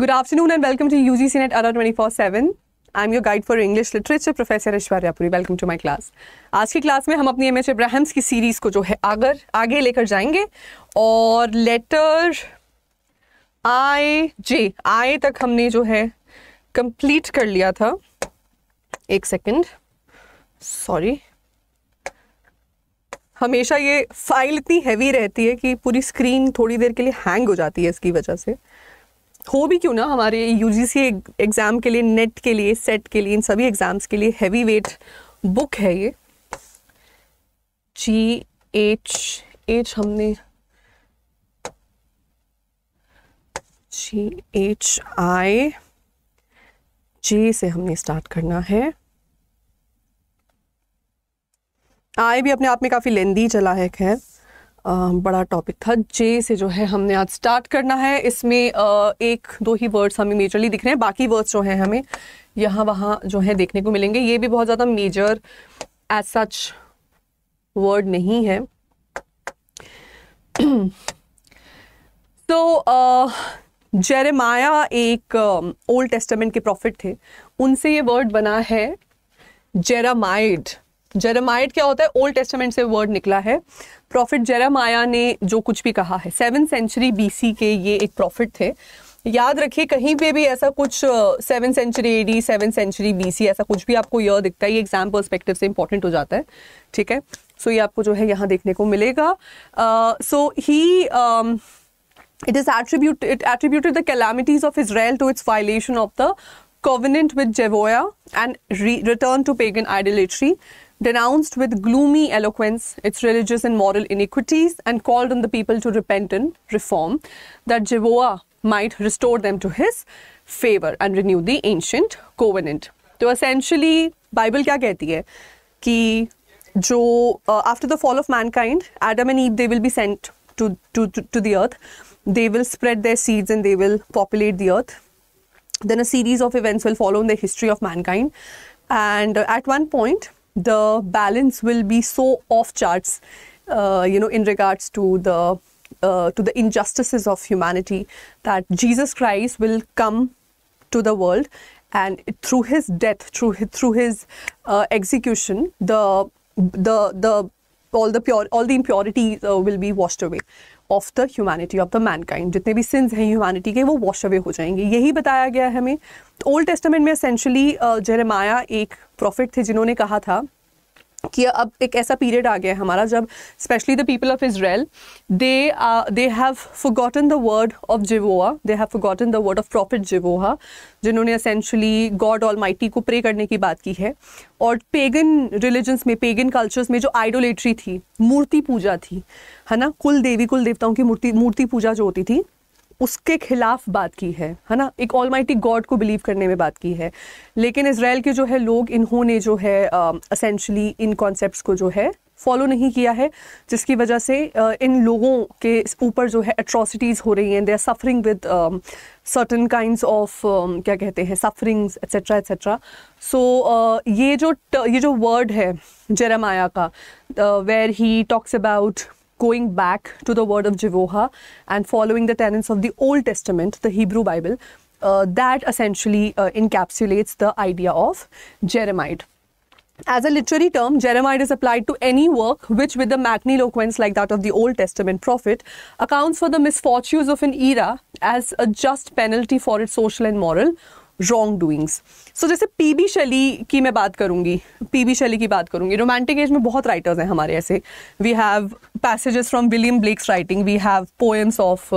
Good afternoon and welcome to UGC Net Ara 24/7. I am your guide for English literature professor Aishwarya Puri welcome to my class आज की class में हम अपनी M H इब्राहम्स की series को जो है आगर आगे लेकर जाएंगे और लेटर आई जे आई तक हमने जो है कंप्लीट कर लिया था एक सेकंड सॉरी हमेशा ये फाइल इतनी हैवी रहती है कि पूरी स्क्रीन थोड़ी देर के लिए हैंग हो जाती है इसकी वजह से हो भी क्यों ना हमारे यूजीसी एग्ज़ाम के लिए नेट e के लिए सेट e के लिए इन सभी एग्ज़ाम्स के लिए हैवी वेट बुक है ये जी एच एच हमने जी एच आई जे से हमने स्टार्ट करना है आई भी अपने आप में काफ़ी लेंदी चला है खैर बड़ा टॉपिक था जे से जो है हमने आज स्टार्ट करना है इसमें एक दो ही वर्ड्स हमें मेजरली दिख रहे हैं बाकी वर्ड्स जो हैं हमें यहाँ वहाँ जो है देखने को मिलेंगे ये भी बहुत ज़्यादा मेजर एज सच वर्ड नहीं है तो जेरेमाया एक ओल्ड टेस्टामेंट के प्रॉफिट थे उनसे ये वर्ड बना है जेरामाइड जेरेमाइट क्या होता है ओल्ड टेस्टामेंट से वर्ड निकला है प्रॉफिट जेरेमाया ने जो कुछ भी कहा है सेवन सेंचुरी बीसी के ये एक प्रॉफिट थे याद रखिए कहीं पे भी ऐसा कुछ seven century AD seven century BC ऐसा कुछ भी आपको यह दिखता है ये एग्जाम पर्सपेक्टिव से इंपॉर्टेंट हो जाता है ठीक है सो so, ये आपको जो है यहाँ देखने को मिलेगा so he it is attribute it attributed the calamities of Israel to its violation of the covenant with Jehovah and return to pagan pagan denounced with gloomy eloquence its religious and moral iniquities and called on the people to repent and reform, that Jehovah might restore them to his favor and renew the ancient covenant. So essentially, Bible क्या कहती है कि जो after the fall of mankind Adam and Eve they to to to the earth. They will spread their seeds and they will populate the earth. then a series of events will follow in the history of mankind and at one point the balance will be so off charts, uh, you know, in regards to the uh, to the injustices of humanity that Jesus Christ will come to the world and through his death through his, through his uh, execution the the the all the pure all the impurities uh, will be washed away of the humanity of the mankind जितने भी since हैं humanity के वो wash away हो जाएंगे यही बताया गया है हमें ओल्ड तो टेस्टामेंट में असेंशली जेरेमाया एक प्रॉफिट थे जिन्होंने कहा था कि अब एक ऐसा पीरियड आ गया है हमारा जब specially the people of Israel they they have forgotten the word of Jehovah they have forgotten the word of prophet Jehovah जिन्होंने असेंशली गॉड ऑल माइटी को प्रे करने की बात की है और पेगन रिलीजन्स में पेगन कल्चर्स में जो आइडोलेट्री थी मूर्ति पूजा थी है ना कुल देवी कुल देवताओं की मूर्ति मूर्ति पूजा जो होती थी उसके खिलाफ बात की है है ना एक ऑल गॉड को बिलीव करने में बात की है लेकिन इसराइल के जो है लोग इन्होंने जो है असेंशली इन कॉन्सेप्ट को जो है फॉलो नहीं किया है जिसकी वजह से इन लोगों के ऊपर जो है अट्रॉसिटीज़ हो रही हैं they are suffering with certain kind of क्या कहते हैं सफरिंग्स एट्सेट्रा एट्सेट्रा सो ये जो ये जो वर्ड है जेरेमाया का where he talks about going back to the word of Jehovah and following the tenets of the Old Testament, the Hebrew Bible, uh, that essentially uh, encapsulates the idea of Jeremite. As a literary term, Jeremiah is applied to any work which, with a magniloquence like that of the Old Testament prophet, accounts for the misfortunes of an era as a just penalty for its social and moral wrong doings so जैसे P B शैली की मैं बात करूँगी P B शैली की बात करूँगी रोमांटिक एज में बहुत राइटर्स हैं हमारे ऐसे we have passages from William Blake's writing we have poems of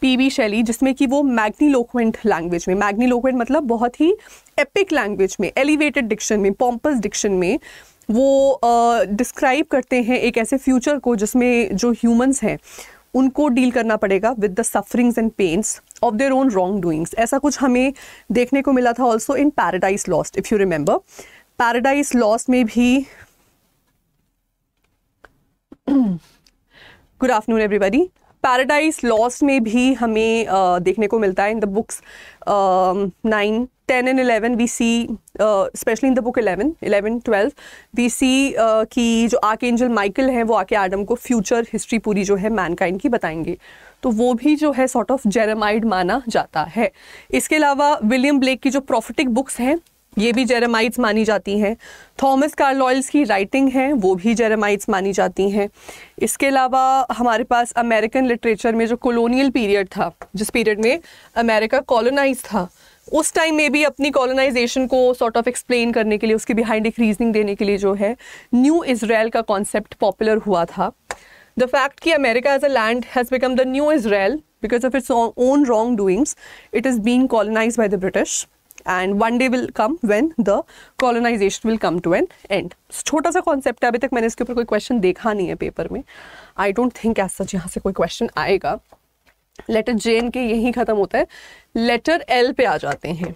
P B Shelley जिसमें कि वो मैग्नी लोकवेंट लैंग्वेज में मैग्नी लोकवेंट मतलब बहुत ही एपिक लैंग्वेज में एलिवेटेड डिक्शन में पॉम्पस डिक्शन में वो डिस्क्राइब uh, करते हैं एक ऐसे फ्यूचर को जिसमें जो ह्यूमंस हैं उनको डील करना पड़ेगा with the sufferings and pains of their own wrong doings ऐसा कुछ हमें देखने को मिला था also in Paradise Lost if you remember Paradise Lost में भी good afternoon everybody Paradise Lost में भी हमें uh, देखने को मिलता है in the books nine ten and eleven we see specially in the book eleven eleven twelve we see की कि जो आके एंजल माइकल हैं वो आके एडम को फ्यूचर हिस्ट्री पूरी जो है मैनकाइंड की बताएंगे तो वो भी जो है सॉर्ट ऑफ जेरामाइड माना जाता है इसके अलावा विलियम ब्लेक की जो प्रॉफिटिक बुक्स हैं ये भी जेरामाइड्स मानी जाती हैं थॉमस कार्लॉयल्स की राइटिंग है वो भी जेरामाइड्स मानी जाती हैं इसके अलावा हमारे पास अमेरिकन लिटरेचर में जो कॉलोनियल पीरियड था जिस पीरियड में अमेरिका कॉलोनाइज था उस टाइम में भी अपनी कॉलोनाइजेशन को सॉर्ट ऑफ एक्सप्लेन करने के लिए उसके बिहाइंड एक रीजनिंग देने के लिए जो है न्यू इसराइल का कॉन्सेप्ट पॉपुलर हुआ था द फैक्ट कि America as a land has become the new Israel because of its own wrong doings it is being colonise by the British and one day will come when the colonisation will come to an end छोटा सा concept है अभी तक मैंने इसके ऊपर कोई question देखा नहीं है पेपर में I don't think as such यहाँ से कोई क्वेश्चन आएगा लेटर जे एन के यही ख़त्म होता है लेटर एल पे आ जाते हैं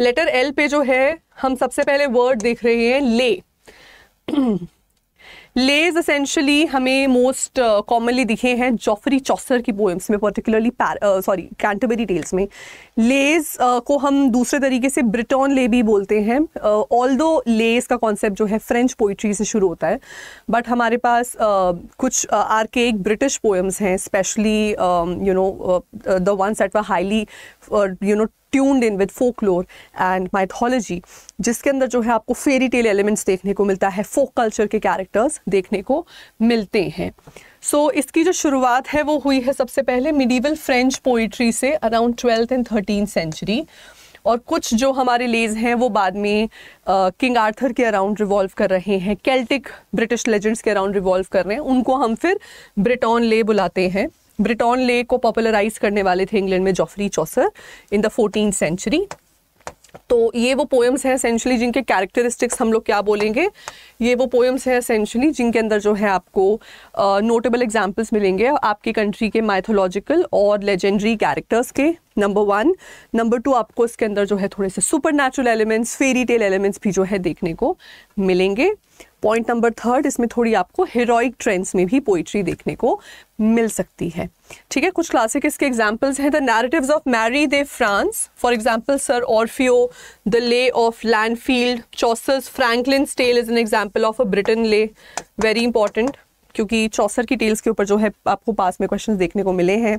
लेटर एल पे जो है हम सबसे पहले वर्ड देख रहे हैं ले लेज असेंशली हमें मोस्ट कॉमनली uh, दिखे हैं जॉफरी चौसर की पोएम्स में पर्टिकुलरली सॉरी कैंटबरी टेल्स में लेज uh, को हम दूसरे तरीके से ब्रिटॉन ले भी बोलते हैं ऑल दो लेज का कॉन्सेप्ट जो है फ्रेंच पोइट्री से शुरू होता है बट हमारे पास uh, कुछ आर के एक ब्रिटिश पोएम्स हैं specially you know the ones at were highly you know tuned in with folklore and mythology जिसके अंदर जो है आपको फेरी टेल एलिमेंट्स देखने को मिलता है फोक कल्चर के कैरेक्टर्स देखने को मिलते हैं सो so, इसकी जो शुरुआत है वो हुई है सबसे पहले मिडीवल फ्रेंच पोइट्री से around twelfth and thirteen century और कुछ जो हमारे लेज हैं वो बाद में किंग uh, आर्थर के अराउंड रिवॉल्व कर रहे हैं केल्टिक ब्रिटिश लेजेंड्स के अराउंड रिवॉल्व कर रहे हैं उनको हम फिर ब्रिटॉन ले बुलाते हैं ब्रिटॉन ले को पॉपुलराइज करने वाले थे इंग्लैंड में Geoffrey Chaucer in the fourteen century तो ये वो पोएम्स हैं असेंशली जिनके कैरेक्टरिस्टिक्स हम लोग क्या बोलेंगे ये वो पोएम्स हैं असेंशली जिनके अंदर जो है आपको नोटेबल uh, एग्जाम्पल्स मिलेंगे आपके कंट्री के माइथोलॉजिकल और लेजेंडरी कैरेक्टर्स के नंबर वन नंबर टू आपको इसके अंदर जो है थोड़े से supernatural elements fairy tale elements भी जो है देखने को मिलेंगे पॉइंट नंबर थर्ड इसमें थोड़ी आपको हीरोइक ट्रेंड्स में भी पोइट्री देखने को मिल सकती है ठीक है कुछ क्लासिक इसके एग्जाम्पल्स हैं the narratives of Marie de France for example sir Orfeo the lay of Landfield चौसस Franklin's tale is an example of a Breton lay very important क्योंकि चौसर की टेल्स के ऊपर जो है आपको पास में क्वेश्चन देखने को मिले हैं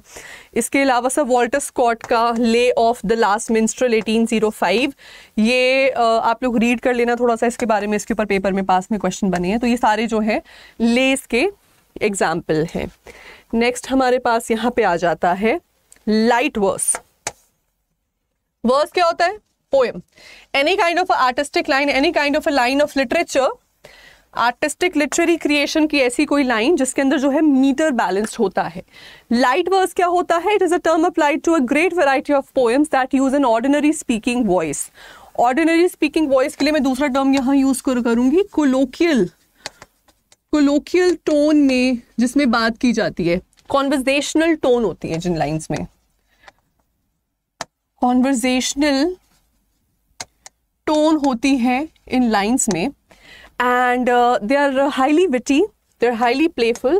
इसके अलावा सर वॉल्टर स्कॉट का lay off the last minstrel 1805 ये आप लोग रीड कर लेना थोड़ा सा इसके बारे में इसके ऊपर पेपर में पास में क्वेश्चन बने हैं तो ये सारे जो है लेस के एग्जाम्पल हैं नेक्स्ट हमारे पास यहाँ पे आ जाता है लाइट वर्स वर्स क्या होता है poem any kind of artistic line any kind of line of literature artistic literary creation की ऐसी कोई लाइन जिसके अंदर जो है मीटर बैलेंस्ड होता है लाइट वर्स क्या होता है it is a term applied to a great variety of poems that use an ordinary speaking voice ordinary speaking voice के लिए मैं दूसरा टर्म यहाँ यूज कर करूंगी कोलोकियल कोलोकियल टोन में जिसमें बात की जाती है कॉन्वर्जेशनल टोन होती है जिन लाइन्स में कॉन्वर्जेशनल टोन होती है इन लाइन्स में and uh, they are highly witty, they're highly playful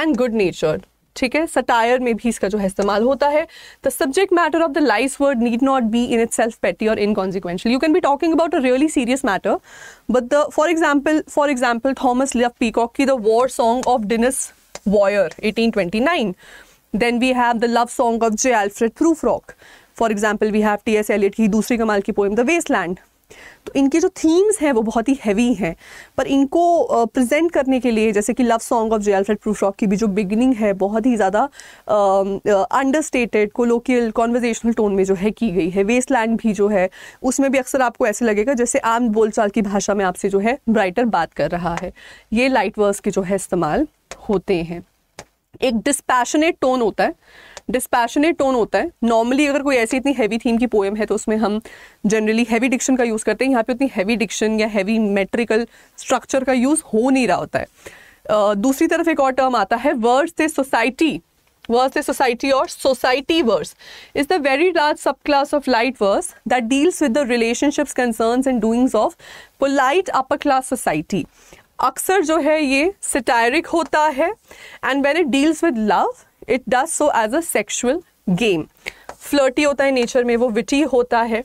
and good natured. ठीक है सटायर में भी इसका जो है इस्तेमाल होता है the subject matter of the light verse need not be in itself petty और inconsequential you can be talking about a really serious matter but the for example for example Thomas Love Peacock की the war song of Dinas Vawr 1829 then we have the love song of J Alfred Prufrock for example we have T S Eliot की दूसरी कमाल की poem the waste land तो इनके जो themes हैं वो बहुत ही हैवी हैं पर इनको प्रेजेंट करने के लिए जैसे कि love song of J Prufrock की भी जो बिगनिंग है बहुत ही ज़्यादा अंडरस्टेटेड कोलोकियल कॉन्वर्जेशनल टोन में जो है की गई है वेस्ट भी जो है उसमें भी अक्सर आपको ऐसे लगेगा जैसे आम बोलचाल की भाषा में आपसे जो है राइटर बात कर रहा है ये लाइट वर्स के जो है इस्तेमाल होते हैं एक डिस्पैशनेट टोन होता है डिस्पैशनेट टोन होता है नॉर्मली अगर कोई ऐसी इतनी हैवी थीम की पोएम है तो उसमें हम जनरली हैवी डिक्शन का यूज़ करते हैं यहाँ पे उतनी हैवी डिक्शन या हैवी मेट्रिकल स्ट्रक्चर का यूज़ हो नहीं रहा होता है uh, दूसरी तरफ एक और टर्म आता है वर्ड्स से सोसाइटी ए सोसाइटी और society verse is the very large सब class of light verse that deals with the relationships concern and doings of polite upper class society अक्सर जो है ये सिटायरिक होता है and when it deals with love it does so as a sexual game flirty होता है nature में वो विटी होता है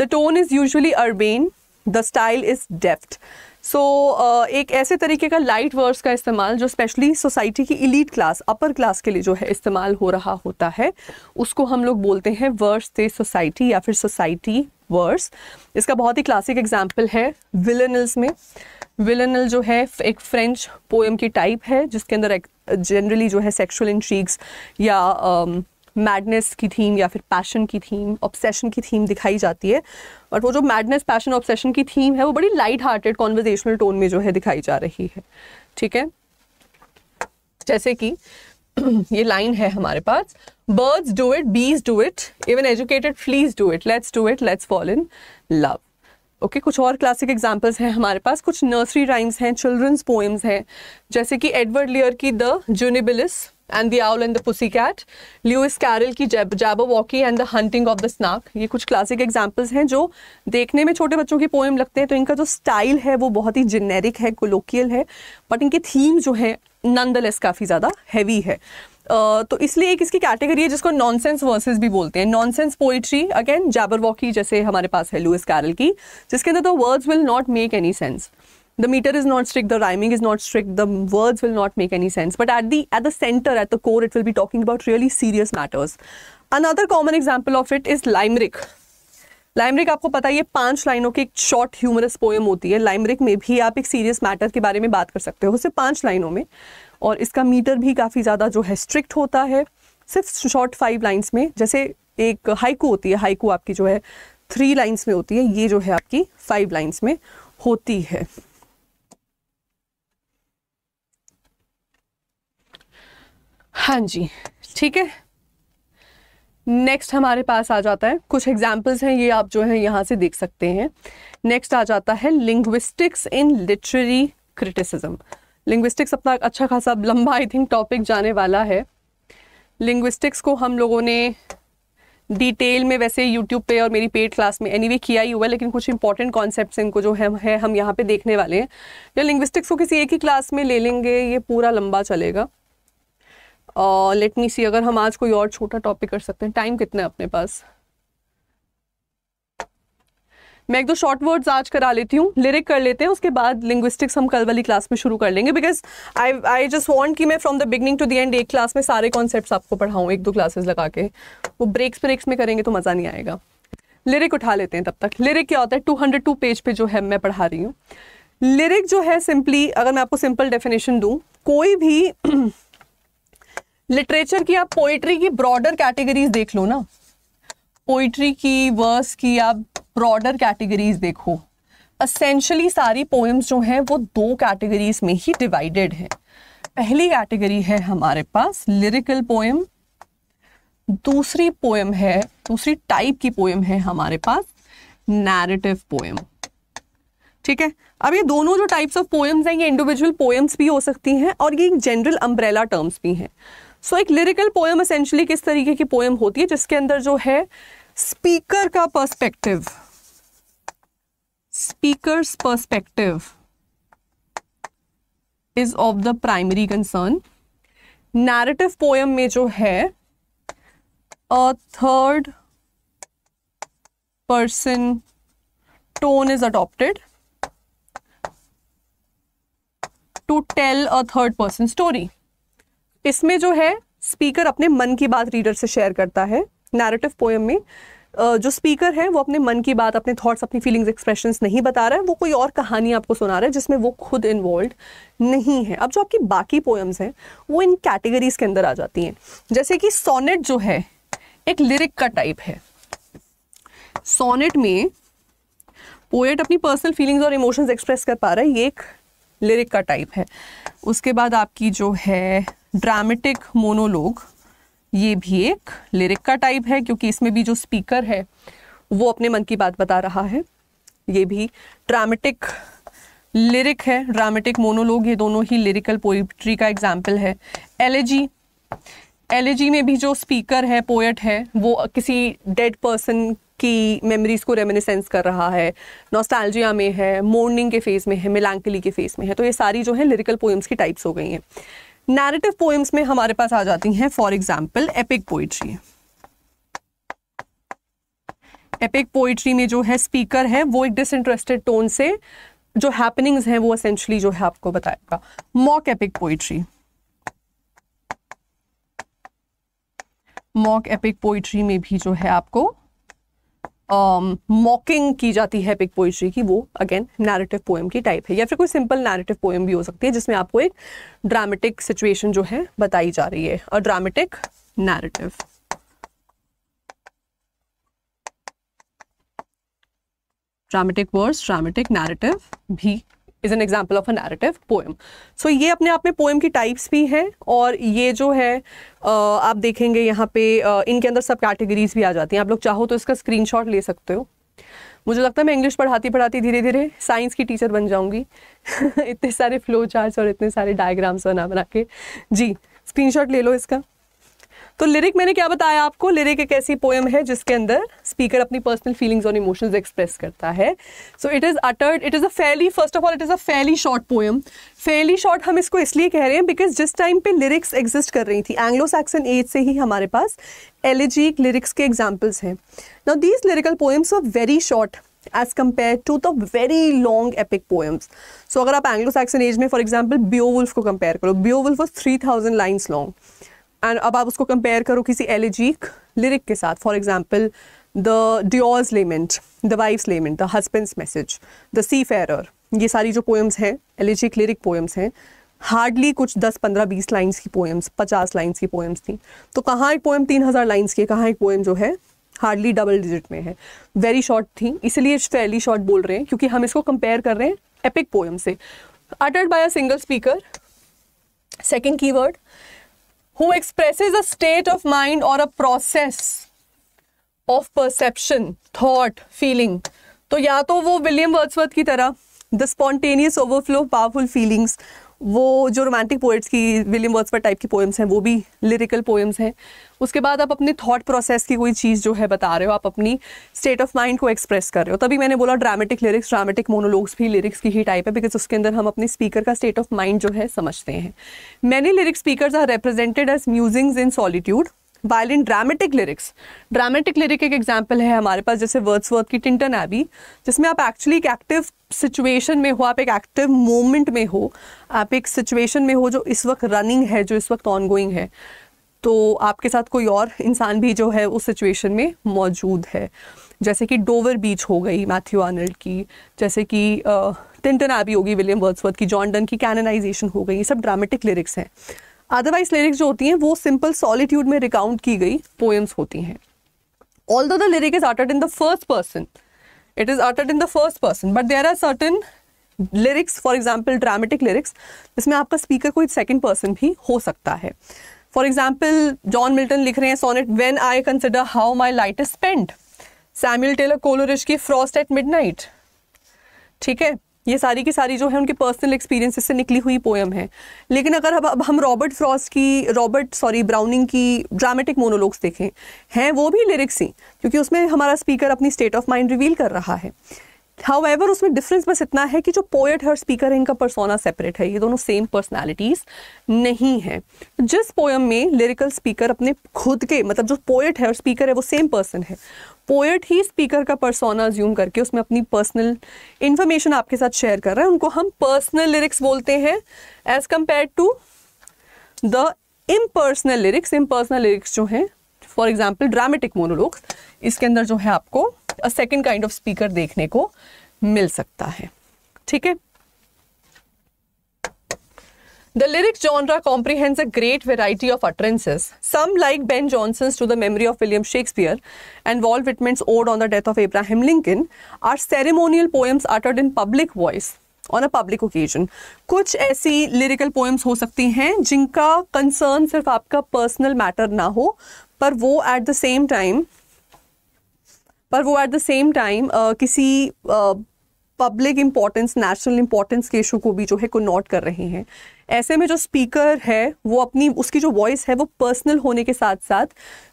the tone is usually urbane the style is डेफ्ट सो एक ऐसे तरीके का लाइट वर्ड्स का इस्तेमाल जो स्पेशली सोसाइटी की इलीट क्लास अपर क्लास के लिए जो है इस्तेमाल हो रहा होता है उसको हम लोग बोलते हैं वर्ड्स थे सोसाइटी या फिर सोसाइटी वर्ड्स इसका बहुत ही क्लासिक एग्जाम्पल है विलनल्स में विलनल जो है एक फ्रेंच पोएम की टाइप है जिसके अंदर जनरली जो है सेक्सुअल इंट्रीग्स या मैडनेस um, की थीम या फिर पैशन की थीम ऑब्सेशन की थीम दिखाई जाती है और वो जो मैडनेस पैशन ऑब्सेशन की थीम है वो बड़ी लाइट हार्टेड कॉन्वर्जेशनल टोन में जो है दिखाई जा रही है ठीक है जैसे कि ये लाइन है हमारे पास बर्ड्स डू इट बीज do it even educated fleas do it let's do it let's fall in love okay कुछ और क्लासिक एग्जाम्पल्स हैं हमारे पास कुछ नर्सरी राइम्स हैं चिल्ड्रंस पोएम्स हैं जैसे कि एडवर्ड लियर की the जूनिबिलिस and the owl and the pussy cat Luce Carol की जैबो walkie and the hunting of the स्नाक ये कुछ क्लासिक एग्जाम्पल्स हैं जो देखने में छोटे बच्चों की पोएम लगते हैं तो इनका जो स्टाइल है वो बहुत ही जेनेरिक है कोलोकियल है बट इनकी थीम जो है नंद काफ़ी ज़्यादा हैवी है तो इसलिए एक इसकी कैटेगरी है जिसको नॉन सेंस वर्सेज भी बोलते हैं non sense poetry again Jabber walkie जैसे हमारे पास है लुइस कैरल की जिसके अंदर the words will not make any sense the metre is not streak the rhyming is not streak the words will not make any sense but at the eight the centre at the core it will be talking about really serious matters another common example of it is लाइमरिक लाइमरिक आपको पता है ये पांच लाइनों की एक short humerus poem होती है लाइमरिक में भी आप एक सीरियस मैटर के बारे में बात कर सकते हो उसे पांच लाइनों में और इसका मीटर भी काफ़ी ज़्यादा जो है स्ट्रिक्ट होता है सिर्फ शॉर्ट फाइव लाइन्स में जैसे एक हाइकू होती है हाइकू आपकी जो है थ्री लाइन्स में होती है ये जो है आपकी फाइव लाइन्स में होती है हाँ जी ठीक है नेक्स्ट हमारे पास आ जाता है कुछ एग्जाम्पल्स हैं ये आप जो है यहाँ से देख सकते हैं नेक्स्ट आ जाता है लिंग्विस्टिक्स इन लिटरेरी क्रिटिसिज्म लिंग्विस्टिक्स अपना अच्छा खासा लंबा आई थिंक टॉपिक जाने वाला है लिंग्विस्टिक्स को हम लोगों ने डिटेल में वैसे यूट्यूब पे और मेरी पेड क्लास में एनीवे anyway किया ही हुआ है लेकिन कुछ इंपॉर्टेंट कॉन्सेप्ट्स इनको जो है, है हम यहाँ पे देखने वाले हैं या लिंग्विस्टिक्स को किसी एक ही क्लास में ले लेंगे ये पूरा लंबा चलेगा और लेट मी सी अगर हम आज कोई और छोटा टॉपिक कर सकते हैं टाइम कितना है अपने पास मैं एक दो शॉर्ट वर्ड्स आज करा लेती हूँ लिरिक कर लेते हैं उसके बाद लिंग्विस्टिक्स हम कल वाली क्लास में शुरू कर लेंगे because I I just want कि मैं from the beginning to the end एक क्लास में सारे कॉन्सेप्ट आपको पढ़ाऊँ एक दो क्लासेस लगा के वो ब्रेक्स ब्रेक्स में करेंगे तो मज़ा नहीं आएगा लिरिक उठा लेते हैं तब तक लिरिक क्या होता है टू हंड्रेड टू पेज पर जो है मैं पढ़ा रही हूँ लिरिक जो है सिंपली अगर मैं आपको सिंपल डेफिनेशन दूँ कोई भी लिटरेचर की आप पोइट्री की ब्रॉडर कैटेगरीज देख लो ना पोइट्री की वर्स की आप ब्रॉडर कैटेगरीज देखो असेंशली सारी पोएम्स जो हैं वो दो कैटेगरीज में ही डिवाइडेड हैं पहली कैटेगरी है हमारे पास लिरिकल पोएम दूसरी पोएम है दूसरी टाइप की पोएम है हमारे पास नैरेटिव पोएम ठीक है अब ये दोनों जो टाइप्स ऑफ पोएम्स हैं ये इंडिविजुअल पोएम्स भी हो सकती हैं और ये जनरल अम्ब्रेला टर्म्स भी हैं सो एक लिरिकल पोएम असेंशली किस तरीके की पोएम होती है जिसके अंदर जो है स्पीकर का perspective speakers perspective is of the primary concern narrative poem में जो है a third person tone is adopted to tell a third person story इसमें जो है स्पीकर अपने मन की बात रीडर से शेयर करता है नैरेटिव पोएम में जो स्पीकर है वो अपने मन की बात अपने थॉट्स अपनी फीलिंग्स एक्सप्रेशंस नहीं बता रहा है वो कोई और कहानी आपको सुना रहा है जिसमें वो खुद इन्वॉल्व नहीं है अब जो आपकी बाकी पोएम्स हैं वो इन कैटेगरीज के अंदर आ जाती हैं जैसे कि सोनेट जो है एक लिरिक का टाइप है सोनेट में पोएट अपनी पर्सनल फीलिंग्स और इमोशंस एक्सप्रेस कर पा रहा है ये एक लिरिक का टाइप है उसके बाद आपकी जो है ड्रामेटिक मोनोलोग ये भी एक लिरिक का टाइप है क्योंकि इसमें भी जो स्पीकर है वो अपने मन की बात बता रहा है ये भी ड्रामेटिक लिरिक है ड्रामेटिक मोनोलोग ये दोनों ही लिरिकल पोइट्री का एग्जाम्पल है एलेजी एलेजी में भी जो स्पीकर है पोएट है वो किसी डेड पर्सन की मेमोरीज को रेमिनिसेंस कर रहा है नोस्टाल्जिया में है मोर्निंग के फेज़ में है मिलांकली के फेज़ में है तो ये सारी जो है लिरिकल पोएम्स की टाइप्स हो गई हैं नैरेटिव पोइम्स में हमारे पास आ जाती हैं for example epic poetry epic poetry में जो है स्पीकर है वो एक डिसइंटरेस्टेड टोन से जो हैपनिंग्स हैं वो असेंशली जो है आपको बताएगा mock epic poetry mock epic poetry में भी जो है आपको मॉकिंग um, की जाती है पिक पोइट्री की वो अगेन नैरेटिव पोएम की टाइप है या फिर कोई सिंपल नैरेटिव पोएम भी हो सकती है जिसमें आपको एक ड्रामेटिक सिचुएशन जो है बताई जा रही है और dramatic narrative dramatic words dramatic narrative भी is an example of a narrative poem so ये अपने आप में पोएम की टाइप्स भी हैं और ये जो है uh, आप देखेंगे यहाँ पे uh, इनके अंदर सब कैटेगरीज भी आ जाती हैं आप लोग चाहो तो इसका स्क्रीन ले सकते हो मुझे लगता है मैं इंग्लिश पढ़ाती पढ़ाती धीरे धीरे साइंस की टीचर बन जाऊंगी इतने सारे फ्लो चार्ट्स और इतने सारे डायग्राम्स बना बना के जी स्क्रीनशॉट ले लो इसका तो लिरिक मैंने क्या बताया आपको लिरिक एक ऐसी पोएम है जिसके अंदर स्पीकर अपनी पर्सनल फीलिंग्स और इमोशंस एक्सप्रेस करता है so it is uttered it is a फेली first of all it is a फेली short poem फेली short हम इसको इसलिए कह रहे हैं बिकॉज जिस टाइम पे लिरिक्स एग्जिस्ट कर रही थी एंग्लो सैक्सन एज से ही हमारे पास एलिजिक लिरिक्स के एग्जाम्पल्स हैं now these lyrical poems are very short as compare to the very long epic poems सो अगर आप एंग्लो सैक्सन एज में फॉर एग्जाम्पल बियो वुल्फ को कंपेयर करो बियो wolf was three thousand lines long and अब आप उसको कंपेयर करो किसी एलिजिक लिरिक के साथ for example the deos लेमेंट the wives लेमेंट the husbands message the C fair ये सारी जो पोएम्स हैं एलिजिक लिरिक पोएम्स हैं हार्डली कुछ 10, 15, 20 लाइन्स की पोएम्स 50 लाइन्स की पोएम्स थी तो कहाँ एक पोएम 3000 लाइन्स की कहाँ एक पोएम जो है हार्डली डबल डिजिट में है वेरी शॉर्ट थी इसलिए फेयरली शॉर्ट बोल रहे हैं क्योंकि हम इसको कंपेयर कर रहे हैं एपिक पोएम से uttered bye a single speaker second की word who express a state of mind और a process of perception thought feeling तो या तो वो विलियम वर्ड्सवर्थ की तरह the spontaneous overflow powerful feelings वो जो रोमांटिक पोइट्स की विलियम वर्ड्सपर टाइप की पोएम्स हैं वो भी लिरिकल पोएम्स हैं उसके बाद आप अपने थॉट प्रोसेस की कोई चीज़ जो है बता रहे हो आप अपनी स्टेट ऑफ माइंड को एक्सप्रेस कर रहे हो तभी मैंने बोला ड्रामेटिक लिरिक्स ड्रामेटिक मोनोलॉग्स भी लिरिक्स की ही टाइप है बिकॉज उसके अंदर हम अपने स्पीकर का स्टेट ऑफ माइंड जो है समझते हैं many lyrics speaker are represented as musings in solitude violin dramatic lyrics dramatic lyric एक एग्जाम्पल है हमारे पास जैसे वर्ड्स वर्थ की टिंटन एबी जिसमें आप एक्चुअली एक एक्टिव सिचुएशन में हो आप एक एक्टिव मोमेंट में हो आप एक सिचुएशन में हो जो इस वक्त रनिंग है जो इस वक्त ऑन गोइंग है तो आपके साथ कोई और इंसान भी जो है उस सिचुएशन में मौजूद है जैसे कि डोवर बीच हो गई मैथ्यू आर्नल्ड की जैसे कि टिंटन एबी होगी विलियम वर्ड्सवर्थ की जॉन डन की कैननाइजेशन हो गई ये सब ड्रामेटिक लिरिक्स हैं अदरवाइज लिरिक्स जो होती हैं वो सिंपल सॉलिट्यूड में रिकाउंट की गई पोएम्स होती हैं all the lyric is uttered in the first person it is uttered in the first person but there are certain lyrics for example dramatic lyrics जिसमें आपका स्पीकर कोई सेकेंड पर्सन भी हो सकता है फॉर एग्जाम्पल जॉन मिल्टन लिख रहे हैं sonnet when I consider how my light is spend Samuel Taylor कोलोरिश की फ्रॉस्ट एट मिड नाइट ठीक है ये सारी की सारी जो है उनके पर्सनल एक्सपीरियंस से निकली हुई पोएम है लेकिन अगर अब अब हम रॉबर्ट फ्रॉस की रॉबर्ट सॉरी ब्राउनिंग की ड्रामेटिक मोनोलॉग्स देखें हैं वो भी लिरिक्स ही क्योंकि उसमें हमारा स्पीकर अपनी स्टेट ऑफ माइंड रिवील कर रहा है हाउएवर उसमें डिफरेंस बस इतना है कि जो पोएट है और स्पीकर है इनका परसोना सेपरेट है ये दोनों सेम पर्सनालिटीज नहीं है जिस पोएम में लिरिकल स्पीकर अपने खुद के मतलब जो पोएट है और स्पीकर है वो सेम पर्सन है पोएट ही स्पीकर का परसोना ज्यूम करके उसमें अपनी पर्सनल इंफॉर्मेशन आपके साथ शेयर कर रहा है उनको हम पर्सनल लिरिक्स बोलते हैं as compare to the personal lyrics इम पर्सनल लिरिक्स जो हैं फॉर एग्जाम्पल ड्रामेटिक मोनोलॉग्स इसके अंदर जो है आपको a second kind of speaker देखने को मिल सकता है ठीक है the lyrics genre कॉम्प्रीहेंस a great variety of utterances some like Ben Jonson to the memory of William Shakespeare and wall विटमेंट्स odd on the death of Ibrahim Lincoln are ceremonial poems uttered in public voice on a public occasion कुछ ऐसी lyrical poems हो सकती हैं जिनका concern सिर्फ आपका personal matter ना हो पर वो एट द सेम टाइम पर वो एट द सेम टाइम किसी पब्लिक इम्पोर्टेंस नेशनल इम्पोर्टेंस के इशू को भी जो है को नोट कर रहे हैं ऐसे में जो स्पीकर है वो अपनी उसकी जो वॉइस है वो पर्सनल होने के साथ साथ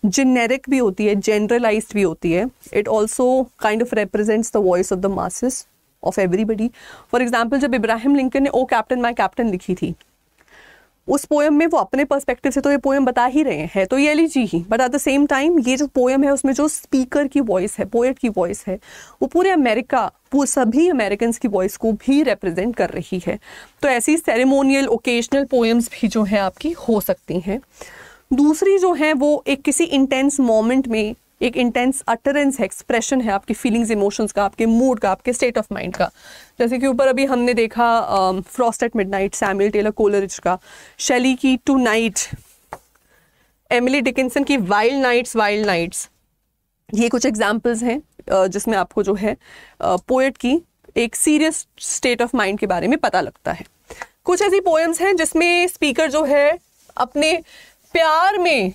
जेनेरिक भी होती है जनरलाइज भी होती है it also kind of represents the voice of the masses of everybody for example जब इब्राहिम लिंकन ने ओ कैप्टन माई कैप्टन लिखी थी उस पोएम में वो अपने पर्सपेक्टिव से तो ये पोएम बता ही रहे हैं तो ये जी ही but at the same time ये जो पोएम है उसमें जो स्पीकर की वॉइस है पोएट की वॉइस है वो पूरे अमेरिका वो सभी अमेरिकन की वॉइस को भी रिप्रेजेंट कर रही है तो ऐसी सेरेमोनियल ओकेजनल पोएम्स भी जो हैं आपकी हो सकती हैं दूसरी जो है वो एक किसी इंटेंस मोमेंट में एक इंटेंस अटरेंस है एक्सप्रेशन है आपकी फीलिंग्स इमोशंस का आपके मूड का आपके स्टेट ऑफ माइंड का जैसे कि ऊपर अभी हमने देखा Frost eight midnight Samuel Taylor Coleridge का शैली की टू नाइट एमिली डिकिंसन की वाइल्ड नाइट्स वाइल्ड नाइट्स ये कुछ एग्जाम्पल्स हैं uh, जिसमें आपको जो है पोएट uh, की एक सीरियस स्टेट ऑफ माइंड के बारे में पता लगता है कुछ ऐसी पोएम्स हैं जिसमें स्पीकर जो है अपने प्यार में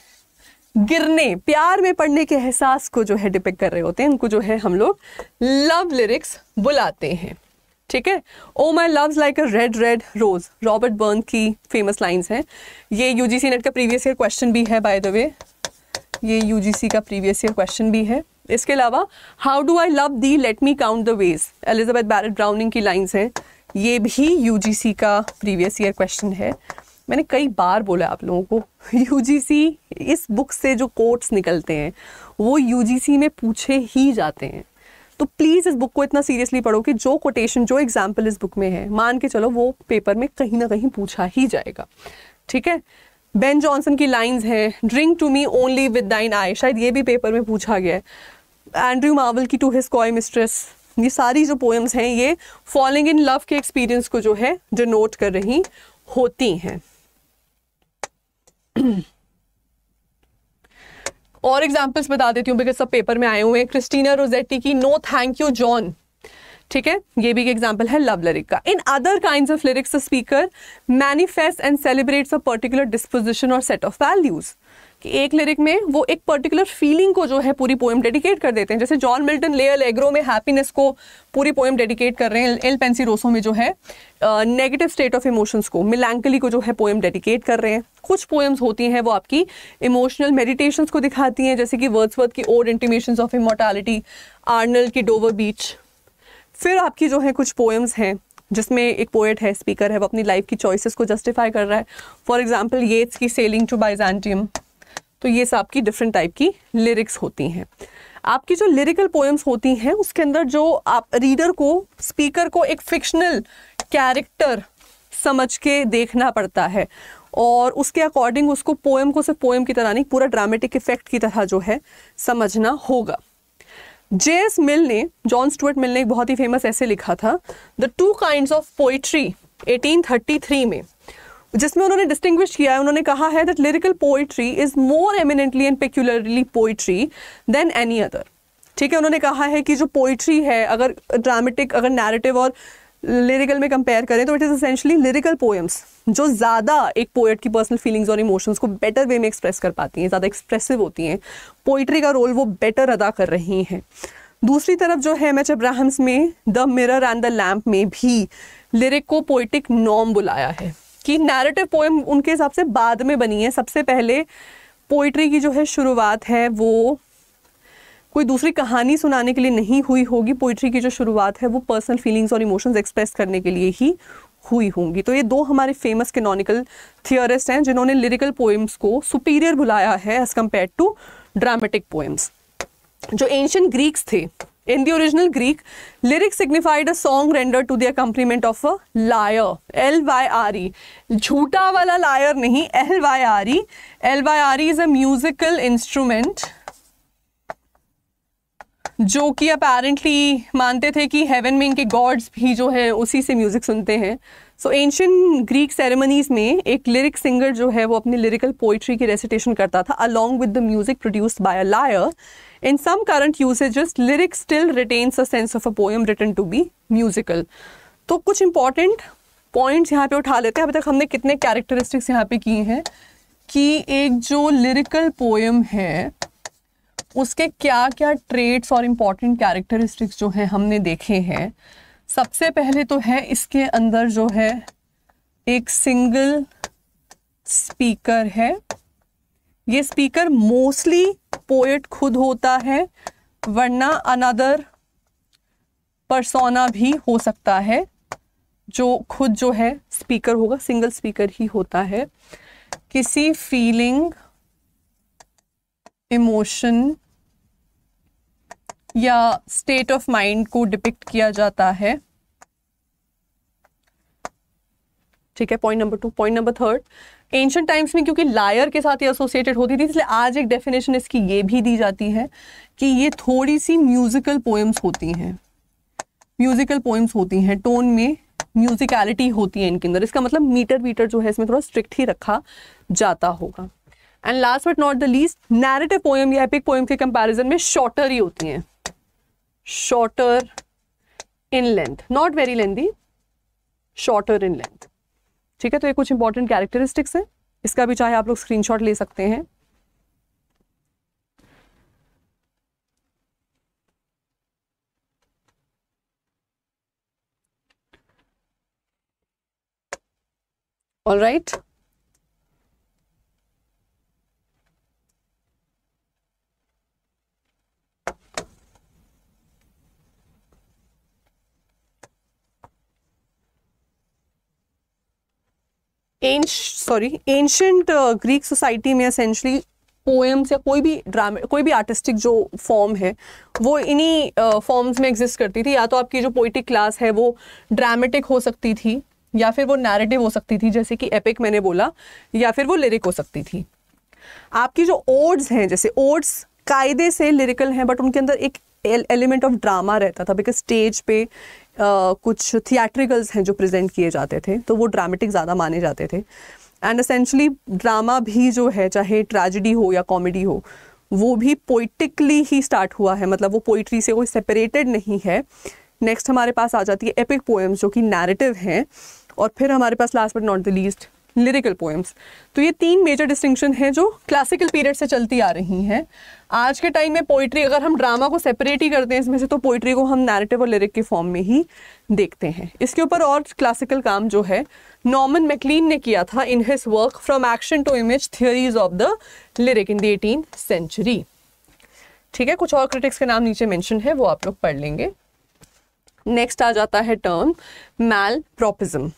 गिरने प्यार में पड़ने के एहसास को जो है डिपेक्ट कर रहे होते हैं इनको जो है हम लोग लव लिरिक्स बुलाते हैं ठीक है ओ माई लव्स लाइक अ red red rose Robert burn की फेमस लाइंस हैं ये यूजीसी नेट का प्रीवियस ईयर क्वेश्चन भी है बाय द वे ये यूजीसी का प्रीवियस ईयर क्वेश्चन भी है इसके अलावा how do I love the let me count the ways Elizabeth Barrett browning की लाइन्स हैं ये भी यू जी सी का प्रीवियस ईयर क्वेश्चन है मैंने कई बार बोला आप लोगों को यू इस बुक से जो कोट्स निकलते हैं वो यू में पूछे ही जाते हैं तो प्लीज़ इस बुक को इतना सीरियसली पढ़ो कि जो कोटेशन जो एग्जाम्पल इस बुक में है मान के चलो वो पेपर में कहीं ना कहीं पूछा ही जाएगा ठीक है बेन जॉनसन की लाइंस हैं drink to me only with दाइन आई शायद ये भी पेपर में पूछा गया है एंड्रयू मावल की टू हिज कॉय मिस्ट्रेस ये सारी जो पोएम्स हैं ये फॉलिंग इन लव के एक्सपीरियंस को जो है डिनोट कर रही होती हैं और एग्जाम्पल्स बता देती हूँ बिकॉज सब पेपर में आए हुए हैं क्रिस्टीना रोजेटी की नो थैंक यू जॉन ठीक है ये भी एक एग्जाम्पल है लव लिरिक का in other kind of lyrics speaker manifest and celebrates a particular disposition और सेट ऑफ वैल्यूज़ कि एक लिरिक में वो एक पर्टिकुलर फीलिंग को जो है पूरी पोएम डेडिकेट कर देते हैं जैसे जॉन मिल्टन लेयल एग्रो में हैप्पीनेस को पूरी पोएम डेडिकेट कर रहे हैं एल पेंसी रोसो में जो है नेगेटिव स्टेट ऑफ इमोशंस को मिलेंकली को जो है पोएम डेडिकेट कर रहे हैं कुछ पोएम्स होती हैं वो आपकी इमोशनल मेडिटेशंस को दिखाती हैं जैसे कि वर्थ की ओर इंटीमेशन ऑफ इमोटालिटी आर्नल की डोवर बीच फिर आपकी जो है कुछ पोएम्स हैं जिसमें एक पोएट है स्पीकर है वो अपनी लाइफ की चॉइसेस को जस्टिफाई कर रहा है फॉर एग्जाम्पल येट्स की सेलिंग टू बाइजेंटियम तो ये सब आपकी डिफरेंट टाइप की लिरिक्स होती हैं आपकी जो लिरिकल पोएम्स होती हैं उसके अंदर जो आप रीडर को स्पीकर को एक फिक्शनल कैरेक्टर समझ के देखना पड़ता है और उसके अकॉर्डिंग उसको पोएम को सिर्फ पोएम की तरह नहीं पूरा ड्रामेटिक इफेक्ट की तरह जो है समझना होगा जे एस मिल ने जॉन स्टुअर्ट मिल ने एक बहुत ही फेमस ऐसे लिखा था the two kind of poetry 1833 में जिसमें उन्होंने डिस्टिंग्विश किया है उन्होंने कहा है that lyrical poetry is more eminently and पेक्यूलरली poetry then any other ठीक है उन्होंने कहा है कि जो पोइट्री है अगर ड्रामेटिक अगर नैरेटिव और लिरिकल में कंपेयर करें तो it is essentially lyrical poems जो ज़्यादा एक पोएट की पर्सनल फीलिंग्स और इमोशंस को बेटर वे में एक्सप्रेस कर पाती हैं ज़्यादा एक्सप्रेसिव होती हैं पोइट्री का रोल वो बेटर अदा कर रही हैं दूसरी तरफ जो है एच अब्राहम्स में the mirror and the lamp में भी लिरिक को पोइटिक नॉम बुलाया है कि नैरेटिव पोएम उनके हिसाब से बाद में बनी है सबसे पहले पोइट्री की जो है शुरुआत है वो कोई दूसरी कहानी सुनाने के लिए नहीं हुई होगी पोइट्री की जो शुरुआत है वो पर्सनल फीलिंग्स और इमोशंस एक्सप्रेस करने के लिए ही हुई होंगी तो ये दो हमारे फेमस कैनोनिकल थियोरिस्ट हैं जिन्होंने लिरिकल पोएम्स को सुपीरियर बुलाया है as compare to dramatic poems जो एंशंट ग्रीक्स थे in the original Greek lyric signified a song render to the accompaniment of a lyre L Y R E झूठा वाला liar नहीं L Y R E L Y R E is a musical instrument जो कि apparently मानते थे कि haven में इनके गॉड्स भी जो है उसी से म्यूज़िक सुनते हैं सो एंशियंट ग्रीक सेरेमनीज में एक लिरिक सिंगर जो है वो अपनी लिरिकल पोइट्री की रेसिटेशन करता था along with the music produced by a lyre In some current usages, lyrics still retains a sense of a poem written to be musical. तो कुछ इंपॉर्टेंट पॉइंट्स यहाँ पे उठा लेते हैं अभी तक हमने कितने कैरेक्टरिस्टिक्स यहाँ पे किए हैं कि एक जो लिरिकल पोएम है उसके क्या क्या ट्रेड्स और इम्पॉर्टेंट कैरेक्टरिस्टिक्स जो हैं हमने देखे हैं सबसे पहले तो है इसके अंदर जो है एक सिंगल स्पीकर है ये स्पीकर मोस्टली पोएट खुद होता है वरना अनदर परसोना भी हो सकता है जो खुद जो है स्पीकर होगा सिंगल स्पीकर ही होता है किसी फीलिंग इमोशन या स्टेट ऑफ माइंड को डिपिक्ट किया जाता है ठीक है point number two point number third ancient times में क्योंकि लायर के साथ ये एसोसिएटेड होती थी इसलिए आज एक डेफिनेशन इसकी ये भी दी जाती है कि ये थोड़ी सी म्यूजिकल पोएम्स होती हैं म्यूजिकल पोएम्स होती हैं टोन में म्यूजिकलिटी होती है इनके अंदर इसका मतलब मीटर वीटर जो है इसमें थोड़ा स्ट्रिक्ट ही रखा जाता होगा and last but not the least narrative poem या एपिक पोएम के कंपेरिजन में शॉर्टर ही होती हैं shorter in length not very lengthy shorter in length ठीक है तो ये कुछ इंपॉर्टेंट कैरेक्टरिस्टिक्स है इसका भी चाहे आप लोग स्क्रीनशॉट ले सकते हैं all right right. Sorry ancient Greek society में असेंशली पोएम्स या कोई भी ड्रामे कोई भी आर्टिस्टिक जो फॉर्म है वो इन्हीं फॉर्म्स uh, में एग्जिस्ट करती थी या तो आपकी जो पोइटिक क्लास है वो ड्रामेटिक हो सकती थी या फिर वो नैरेटिव हो सकती थी जैसे कि एपिक मैंने बोला या फिर वो लिरिक हो सकती थी आपकी जो ओड्स हैं जैसे ओड्स कायदे से लिरिकल हैं बट उनके अंदर एक एलिमेंट ऑफ ड्रामा रहता था बिकॉज स्टेज पे कुछ थिएट्रिकल्स हैं जो प्रेजेंट किए जाते थे तो वो ड्रामेटिक ज़्यादा माने जाते थे एंड असेंशली ड्रामा भी जो है चाहे ट्रेजिडी हो या कॉमेडी हो वो भी पोइटिकली ही स्टार्ट हुआ है मतलब वो पोइट्री से कोई सेपरेटेड नहीं है नेक्स्ट हमारे पास आ जाती है एपिक पोएम्स जो कि नैरेटिव हैं और फिर हमारे पास last but not the least lyrical poems तो ये तीन मेजर डिस्टिंक्शन है जो क्लासिकल पीरियड से चलती आ रही हैं आज के टाइम में पोइट्री अगर हम ड्रामा को सेपरेट ही करते हैं इसमें से तो पोइट्री को हम नैरेटिव और लिरिक के फॉर्म में ही देखते हैं इसके ऊपर और क्लासिकल काम जो है नॉर्मन मैकलीन ने किया था in his work from action to image theories of the lyric in the eighteen century ठीक है कुछ और क्रिटिक्स के नाम नीचे मेंशन है वो आप लोग पढ़ लेंगे नेक्स्ट आ जाता है term malapropism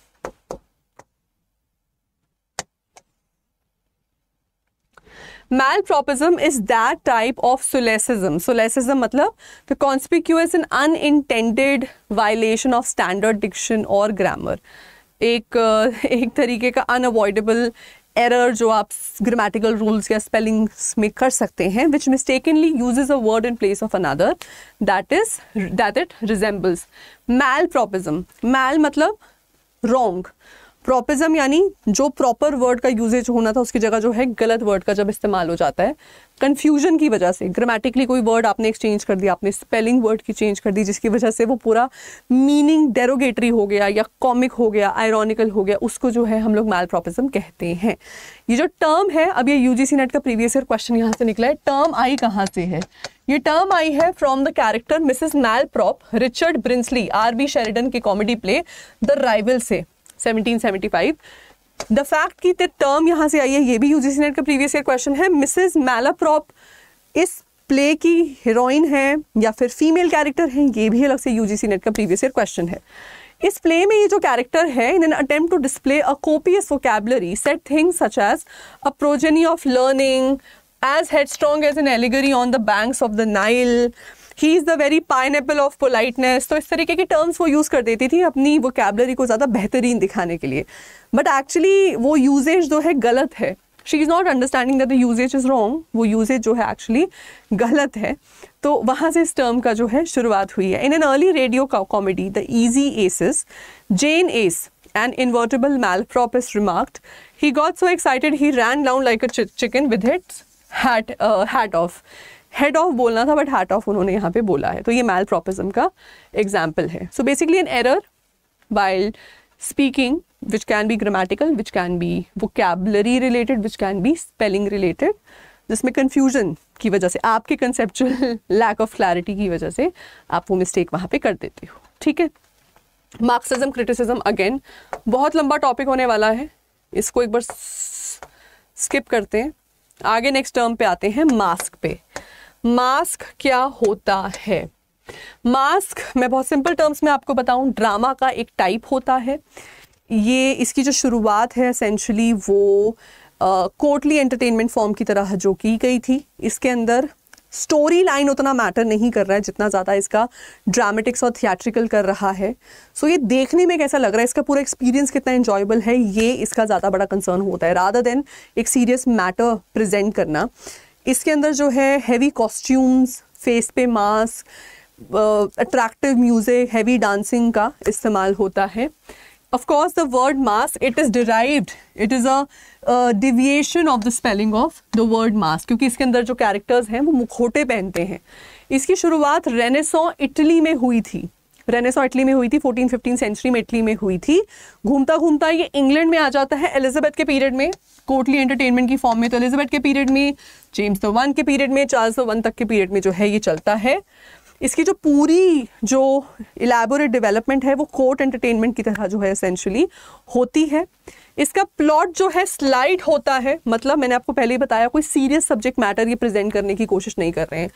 mal malapropism is that type of solecism solecism मतलब the conspicuous unintended violation of standard diction और ग्रामर एक uh, एक तरीके का अनअवॉइडेबल एरर जो आप ग्रामेटिकल रूल्स या स्पेलिंग्स में कर सकते हैं which mistakenly use a word in place of another that is that it resembles malapropism mal मतलब रोंग प्रोपिज्म यानी जो प्रॉपर वर्ड का यूजेज होना था उसकी जगह जो है गलत वर्ड का जब इस्तेमाल हो जाता है कन्फ्यूजन की वजह से ग्रामेटिकली कोई वर्ड आपने एक्सचेंज कर दिया आपने स्पेलिंग वर्ड की चेंज कर दी जिसकी वजह से वो पूरा मीनिंग डेरोगेटरी हो गया या कॉमिक हो गया आयरॉनिकल हो गया उसको जो है हम लोग मैल प्रॉपिज्म कहते हैं ये जो टर्म है अब ये यू नेट का प्रीवियस ईयर क्वेश्चन यहाँ से निकला है टर्म आई कहाँ से है ये टर्म आई है from the character Mrs Malaprop Richard Brinsley R B Sheridan की कॉमेडी प्ले द राइवल से 1775 द फैक्ट कि टर्म यहाँ से आई है ये भी यूजीसी नेट का प्रीवियस ईयर क्वेश्चन है मिसेज मैलाप्रॉप इस प्ले की हीरोइन है या फिर फीमेल कैरेक्टर है ये भी अलग से यूजीसी नेट का प्रीवियस ईयर क्वेश्चन है इस प्ले में ये जो कैरेक्टर है in an attempt to display a copious vocabulary set things such as a progeny of learning as headstrong as an allegory on the banks of the Nile he is the very pineapple of politeness तो इस तरीके के terms वो use कर देती थी अपनी vocabulary को ज़्यादा बेहतरीन दिखाने के लिए बट एक्चुअली वो यूजेज जो है गलत है she is not understanding that the usage is wrong वो यूजेज जो है एक्चुअली गलत है तो वहाँ से इस टर्म का जो है शुरुआत हुई है in an early radio comedy the Easy Aces Jane Ace and inevitable mal remarked he he got so excited he ran down like a chicken with its hat uh, hat off head of बोलना था but heart of उन्होंने यहाँ पे बोला है तो ये मैल प्रोपिज्म का एग्जाम्पल है so basically an error speaking which can be grammatical which can be vocabulary related which can be spelling related जिसमें कन्फ्यूजन की वजह से आपके कंसेप्चुअल लैक ऑफ क्लैरिटी की वजह से आप वो मिस्टेक वहाँ पे कर देते हो ठीक है मार्क्सिज्म क्रिटिसिज्म अगेन बहुत लंबा टॉपिक होने वाला है इसको एक बार स्किप करते हैं आगे नेक्स्ट टर्म पे आते हैं मास्क पे मास्क क्या होता है मास्क मैं बहुत सिंपल टर्म्स में आपको बताऊं ड्रामा का एक टाइप होता है ये इसकी जो शुरुआत है असेंशली वो कोर्टली एंटरटेनमेंट फॉर्म की तरह जो की गई थी इसके अंदर स्टोरी लाइन उतना मैटर नहीं कर रहा है जितना ज़्यादा इसका ड्रामेटिक्स और थिएट्रिकल कर रहा है सो so, ये देखने में कैसा लग रहा है इसका पूरा एक्सपीरियंस कितना इन्जॉयबल है ये इसका ज़्यादा बड़ा कंसर्न होता है राधा देन एक सीरियस मैटर प्रेजेंट करना इसके अंदर जो है हैवी कॉस्ट्यूम्स फेस पे mask attractive music heavy dancing का इस्तेमाल होता है of course the word mask it is derived it is a uh, deviation of the spelling of the word mask क्योंकि इसके अंदर जो characters हैं वो मुखोटे पहनते हैं इसकी शुरुआत रेनेसो इटली में हुई थी रेनेसो इटली में हुई थी फोर्टीन फिफ्टीन सेंचुरी में इटली में हुई थी घूमता घूमता ये इंग्लैंड में आ जाता है एलिजाबेथ के पीरियड में कोटली एंटरटेनमेंट की फॉर्म में तो एलिजाबेथ के पीरियड में जेम्स द वन के पीरियड में चार्ल्स द वन तक के पीरियड में जो है ये चलता है इसकी जो पूरी जो इलेबोरेट डेवलपमेंट है वो कोर्ट एंटरटेनमेंट की तरह जो है एसेंशली होती है इसका प्लॉट जो है स्लाइड होता है मतलब मैंने आपको पहले ही बताया कोई सीरियस सब्जेक्ट मैटर ये प्रेजेंट करने की कोशिश नहीं कर रहे हैं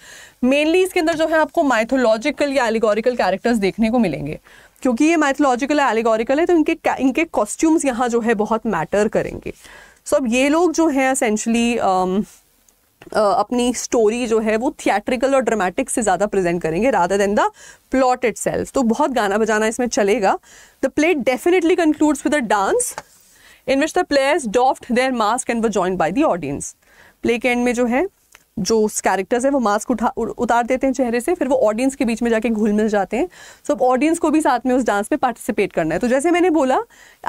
मेनली इसके अंदर जो है आपको माइथोलॉजिकल या एलिगोरिकल कैरेक्टर्स देखने को मिलेंगे क्योंकि ये माइथोलॉजिकल या एलिगोरिकल है तो इनके इनके कॉस्ट्यूम्स यहाँ जो है बहुत मैटर करेंगे सो so, अब ये लोग जो हैं असेंशली अपनी स्टोरी जो है वो थिएट्रिकल और ड्रामेटिक से ज़्यादा प्रेजेंट करेंगे rather than the plot itself तो बहुत गाना बजाना इसमें चलेगा the play definitely concludes with a dance in which the players doffed their mask and वो join by the audience play के एंड में जो है जो कैरेक्टर्स है वो मास्क उठा उतार देते हैं चेहरे से फिर वो ऑडियंस के बीच में जाके घुल मिल जाते हैं सो अब ऑडियंस को भी साथ में उस डांस में पार्टिसिपेट करना है तो जैसे मैंने बोला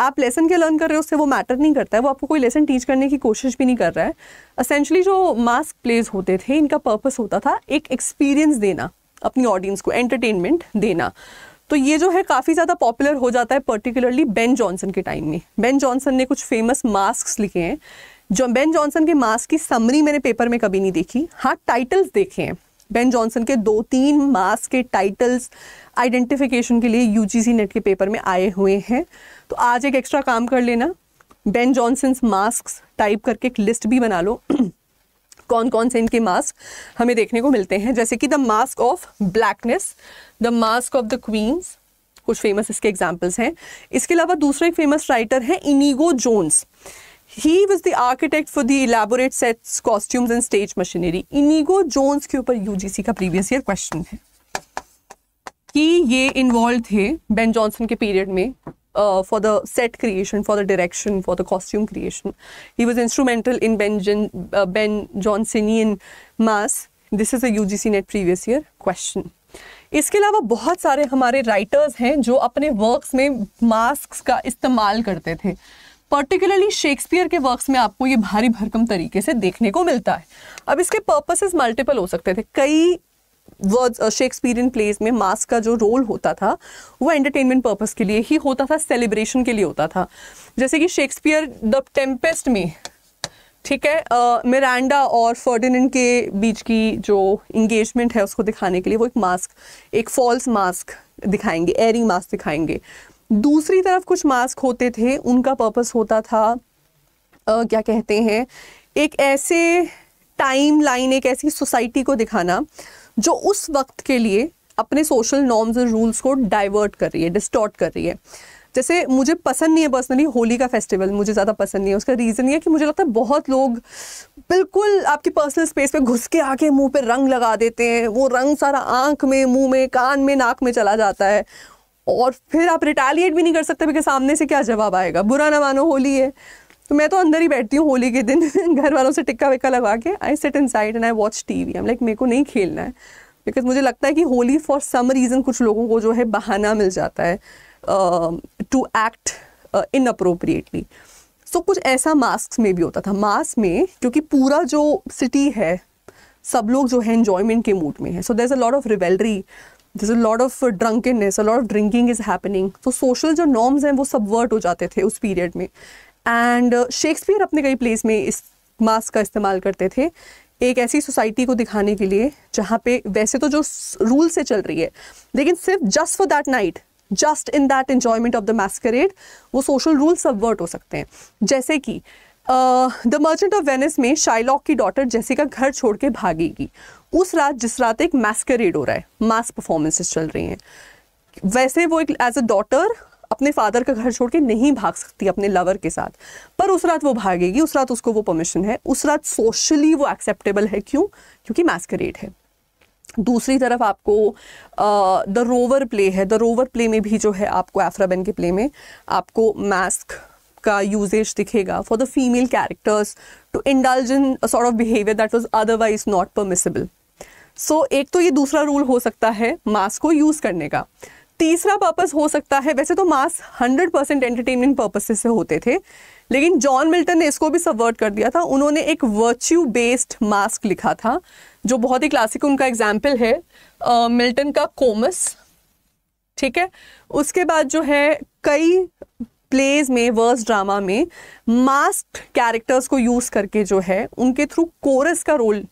आप लेसन के लर्न कर रहे हो उससे वो मैटर नहीं करता है वो आपको कोई लेसन टीच करने की कोशिश भी नहीं कर रहा है असेंशली जो मास्क प्लेज होते थे इनका पर्पज होता था एक एक्सपीरियंस देना अपनी ऑडियंस को एंटरटेनमेंट देना तो ये जो है काफ़ी ज़्यादा पॉपुलर हो जाता है पर्टिकुलरली बेन जॉनसन के टाइम में बेन जॉनसन ने कुछ फेमस मास्क लिखे हैं जो बेन जॉनसन के मास्क की समरी मैंने पेपर में कभी नहीं देखी हाँ टाइटल्स देखे हैं बेन जॉनसन के दो तीन मास्क के टाइटल्स आइडेंटिफिकेशन के लिए यू नेट के पेपर में आए हुए हैं तो आज एक एक्स्ट्रा काम कर लेना बेन जॉनसन मास्क टाइप करके एक लिस्ट भी बना लो कौन कौन से इनके मास्क हमें देखने को मिलते हैं जैसे कि the masque of blackness the masque of the queens कुछ फेमस इसके एग्जाम्पल्स हैं इसके अलावा दूसरा एक फेमस राइटर है Inigo Jones he was the architect for the elaborate sets costumes and stage machinery Inigo Jones के ऊपर यूजीसी का प्रीवियस ईयर क्वेश्चन है कि ये इन्वॉल्व थे बेन जॉनसन के पीरियड में for the set creation for the direction for the costume creation he was instrumental in Ben Ben Jonsonian masque this is a U G C NET previous year question इसके अलावा बहुत सारे हमारे writers हैं जो अपने works में mask का इस्तेमाल करते थे पर्टिकुलरली शेक्सपियर के वर्क्स में आपको ये भारी भरकम तरीके से देखने को मिलता है अब इसके पर्पसेस मल्टीपल हो सकते थे कई वर्ड्स शेक्सपियरियन प्लेज में मास्क का जो रोल होता था वो एंटरटेनमेंट पर्पस के लिए ही होता था सेलिब्रेशन के लिए होता था जैसे कि शेक्सपियर द टेम्पेस्ट में ठीक है मिरांडा uh, और फर्डिनेंड के बीच की जो इंगेजमेंट है उसको दिखाने के लिए वो एक मास्क एक फॉल्स मास्क दिखाएंगे एयरिंग मास्क दिखाएंगे दूसरी तरफ कुछ मास्क होते थे उनका पर्पस होता था आ, क्या कहते हैं एक ऐसे टाइम लाइन एक ऐसी सोसाइटी को दिखाना जो उस वक्त के लिए अपने सोशल नॉर्म्स एंड रूल्स को डाइवर्ट कर रही है डिस्टॉर्ट कर रही है जैसे मुझे पसंद नहीं है पर्सनली होली का फेस्टिवल मुझे ज़्यादा पसंद नहीं है उसका रीज़न ये है कि मुझे लगता है बहुत लोग बिल्कुल आपकी पर्सनल स्पेस पे घुस के आके मुंह पे रंग लगा देते हैं वो रंग सारा आँख में मुंह में कान में नाक में चला जाता है और फिर आप रिटेलिएट भी नहीं कर सकते बिकॉज सामने से क्या जवाब आएगा बुरा ना मानो होली है तो मैं तो अंदर ही बैठती हूँ होली के दिन घर वालों से टिक्का विक्का लगा के I sat inside and I watch T V like मेरे को नहीं खेलना है बिकॉज मुझे लगता है कि होली फॉर सम रीज़न कुछ लोगों को जो है बहाना मिल जाता है to act inappropriately so कुछ ऐसा मास्क में भी होता था मास्क में क्योंकि पूरा जो सिटी है सब लोग जो है इन्जॉयमेंट के मूड में है so there a lot of revelry this is lord of drunkenness a of drinking is happening तो सोशल जो नॉर्म्स हैं वो सबवर्ट हो जाते थे उस पीरियड में एंड शेक्सपियर uh, अपने कई प्लेस में इस मास्क का इस्तेमाल करते थे एक ऐसी सोसाइटी को दिखाने के लिए जहाँ पे वैसे तो जो रूल से चल रही है लेकिन सिर्फ just for that night just in that enjoyment of the masquerade वो सोशल रूल सबवर्ट हो सकते हैं जैसे कि द मर्चेंट ऑफ वेनिस में शाइलॉक की डॉटर जैसी का घर छोड़ के भागेगी उस रात जिस रात एक मैस्करेड हो रहा है मास परफॉर्मेंसेस चल रही हैं वैसे वो एक एज अ डॉटर अपने फादर का घर छोड़ के नहीं भाग सकती अपने लवर के साथ पर उस रात वो भागेगी उस रात उसको वो परमिशन है उस रात सोशली वो एक्सेप्टेबल है क्यों क्योंकि मैस्करेड है दूसरी तरफ आपको द रोवर प्ले है द रोवर प्ले में भी जो है आपको एफ्राबेन के प्ले में आपको मास्क का यूजेज दिखेगा for the female characters to indulge in sort of behaviour that was otherwise not permissible so so, एक तो ये दूसरा रूल हो सकता है मास्क को यूज़ करने का तीसरा पर्पस हो सकता है वैसे तो mask hundred percent entertainment purposes से होते थे लेकिन जॉन मिल्टन ने इसको भी सबवर्ट कर दिया था उन्होंने एक वर्च्यू बेस्ड मास्क लिखा था जो बहुत ही क्लासिक उनका एग्जाम्पल है मिल्टन uh, का कोमस ठीक है उसके बाद जो है कई प्लेज में वर्स ड्रामा में मास्क कैरेक्टर्स को यूज़ करके जो है उनके थ्रू कोरस का रोल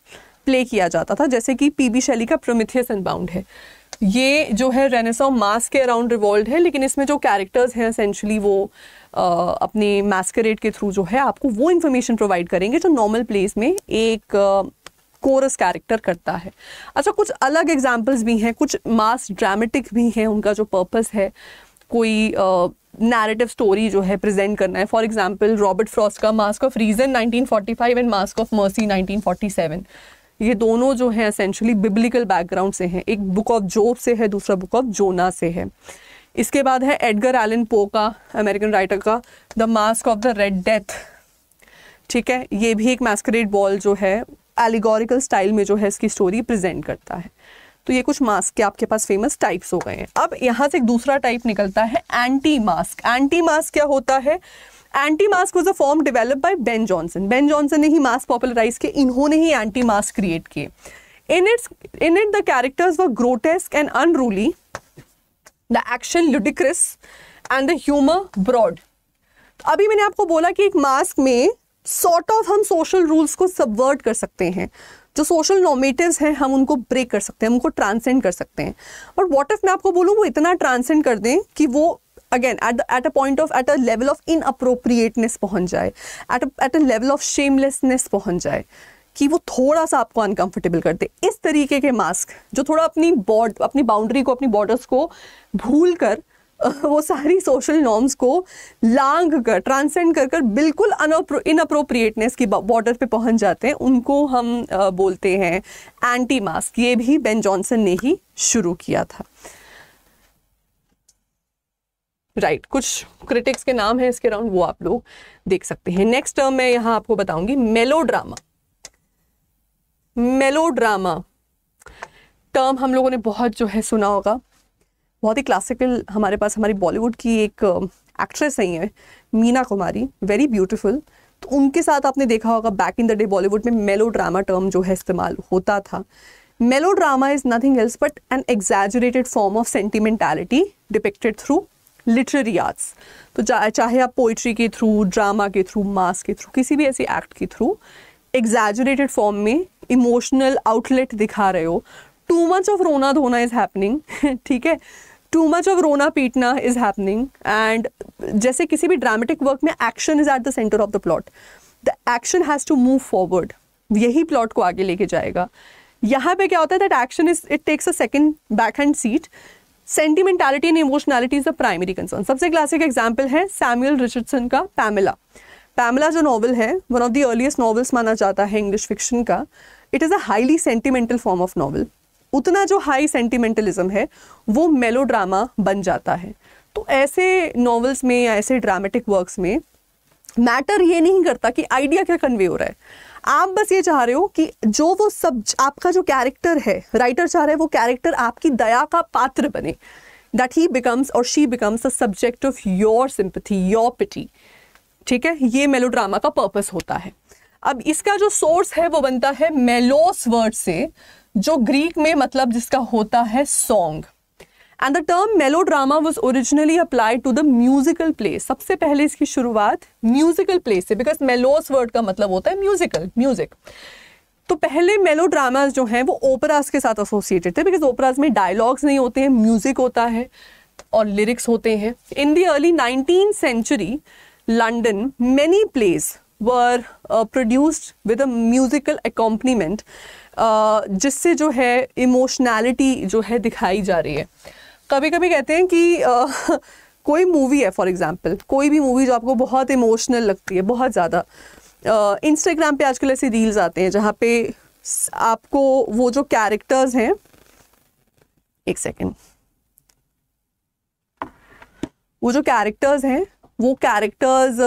प्ले किया जाता था जैसे कि पीबी शैली का प्रोमिथियस अनबाउंड है ये जो है रेनेसा मास के अराउंड रिवॉल्व है लेकिन इसमें जो कैरेक्टर्स हैं असेंशली वो आ, अपने मैस्करेट के थ्रू जो है आपको वो इन्फॉर्मेशन प्रोवाइड करेंगे जो नॉर्मल प्लेस में एक कोरस कैरेक्टर करता है अच्छा कुछ अलग एग्जाम्पल्स भी हैं कुछ मास ड्रामेटिक भी हैं उनका जो पर्पस है कोई नैरेटिव स्टोरी जो है प्रेजेंट करना है फॉर एग्जाम्पल रॉबर्ट फ्रॉस्ट का masque of reason 1945 and masque of mercy 1947 ये दोनों जो हैं असेंशली बिब्लिकल बैकग्राउंड से हैं एक बुक ऑफ जोब से है दूसरा बुक ऑफ जोना से है इसके बाद है एडगर एलन पो का अमेरिकन राइटर का the masque of the red death ठीक है ये भी एक मैस्करेट बॉल जो है एलिगोरिकल स्टाइल में जो है इसकी स्टोरी प्रेजेंट करता है तो ये कुछ मास्क के आपके पास फेमस टाइप्स हो गए हैं अब यहाँ से एक दूसरा टाइप निकलता है एंटी मास्क एंटी मास्क क्या होता है anti masque was a form develop by Ben Jonson Ben Jonson ने ही मास्क पॉपुलराइज किए इन्होंने ही एंटी मास्क क्रिएट किए in its in it the characters व grotesque and unruly the action ludicrous and the humour broad अभी मैंने आपको बोला कि एक मास्क में सॉर्ट sort ऑफ of हम सोशल रूल्स को सबवर्ट कर सकते हैं जो सोशल नॉमेटिव हैं हम उनको ब्रेक कर सकते हैं हम उनको ट्रांसेंड कर सकते हैं और वॉट इफ मैं आपको बोलूँ वो इतना ट्रांसेंड कर दें कि वो again at at a point of at a level of appropriateness पहुंच जाए at at a level of shamelessness पहुंच जाए कि वो थोड़ा सा आपको अनकंफर्टेबल कर दे इस तरीके के मास्क जो थोड़ा अपनी बॉर्ड अपनी बाउंड्री को अपनी बॉर्डर्स को भूल कर वो सारी सोशल नॉर्म्स को लांग कर ट्रांसेंड कर कर बिल्कुल इनअप्रोप्रिएटनेस की बॉर्डर पे पहुंच जाते हैं उनको हम बोलते हैं एंटी मास्क ये भी बेन जॉनसन ने ही शुरू किया था राइट right. कुछ क्रिटिक्स के नाम है इसके अराउंड वो आप लोग देख सकते हैं नेक्स्ट टर्म मैं यहाँ आपको बताऊंगी मेलोड्रामा मेलोड्रामा टर्म हम लोगों ने बहुत जो है सुना होगा बहुत ही क्लासिकल हमारे पास हमारी बॉलीवुड की एक एक्ट्रेस नहीं है मीना कुमारी वेरी ब्यूटीफुल तो उनके साथ आपने देखा होगा back in the day Bollywood में मेलो ड्रामा टर्म जो है इस्तेमाल होता था melo is nothing else but an exaggerated form of sentimentality depicted through literary arts तो चाहे आप पोइट्री के थ्रू ड्रामा के थ्रू मास के थ्रू किसी भी ऐसे एक्ट के थ्रू एग्जैजरेटेड फॉर्म में इमोशनल आउटलेट दिखा रहे हो टू मच ऑफ रोना धोना इज़ हैपनिंग ठीक है टू मच ऑफ रोना पीटना इज़ हैपनिंग एंड जैसे किसी भी ड्रामेटिक वर्क में action is at the centre of the plot the action has to move forward यही प्लॉट को आगे लेके जाएगा यहाँ पे क्या होता है that action is it takes a second back hand seat sentimentality and emotionality is the primary concern सबसे क्लासिक एग्जाम्पल है सैमुअल रिचर्डसन का पैमिला पैमिला जो नॉवल है one of the earliest novels माना जाता है इंग्लिश फिक्शन का it is a highly sentimental form of novel उतना जो हाई सेंटिमेंटलिज्म है वो मेलोड्रामा बन जाता है तो ऐसे नॉवेल्स में या ऐसे ड्रामेटिक वर्क्स में मैटर ये नहीं करता कि आइडिया क्या कन्वे हो रहा है आप बस ये चाह रहे हो कि जो वो सब आपका जो कैरेक्टर है राइटर चाह रहे हैं वो कैरेक्टर आपकी दया का पात्र बने दैट ही बिकम्स और she becomes a subject of your sympathy your pity ठीक है ये मेलोड्रामा का पर्पस होता है अब इसका जो सोर्स है वो बनता है मेलोस वर्ड से जो ग्रीक में मतलब जिसका होता है song and the term melodrama was originally applied to the musical play सबसे पहले इसकी शुरुआत म्यूजिकल प्ले से बिकॉज मेलोस वर्ड का मतलब होता है म्यूजिकल म्यूजिक तो पहले मेलोड्रामाज जो हैं वो ओपराज के साथ एसोसिएटेड थे बिकॉज ओपराज में डायलॉग्स नहीं होते हैं म्यूजिक होता है और लिरिक्स होते हैं in the early nineteen century London many plays were produced with a musical accompaniment जिससे जो है इमोशनैलिटी जो है दिखाई जा रही है कभी कभी कहते हैं कि आ, कोई मूवी है फॉर एग्जाम्पल कोई भी मूवी जो आपको बहुत इमोशनल लगती है बहुत ज़्यादा इंस्टाग्राम पे आजकल ऐसे रील्स आते हैं जहाँ पे आपको वो जो कैरेक्टर्स हैं एक सेकेंड वो जो कैरेक्टर्स हैं वो कैरेक्टर्स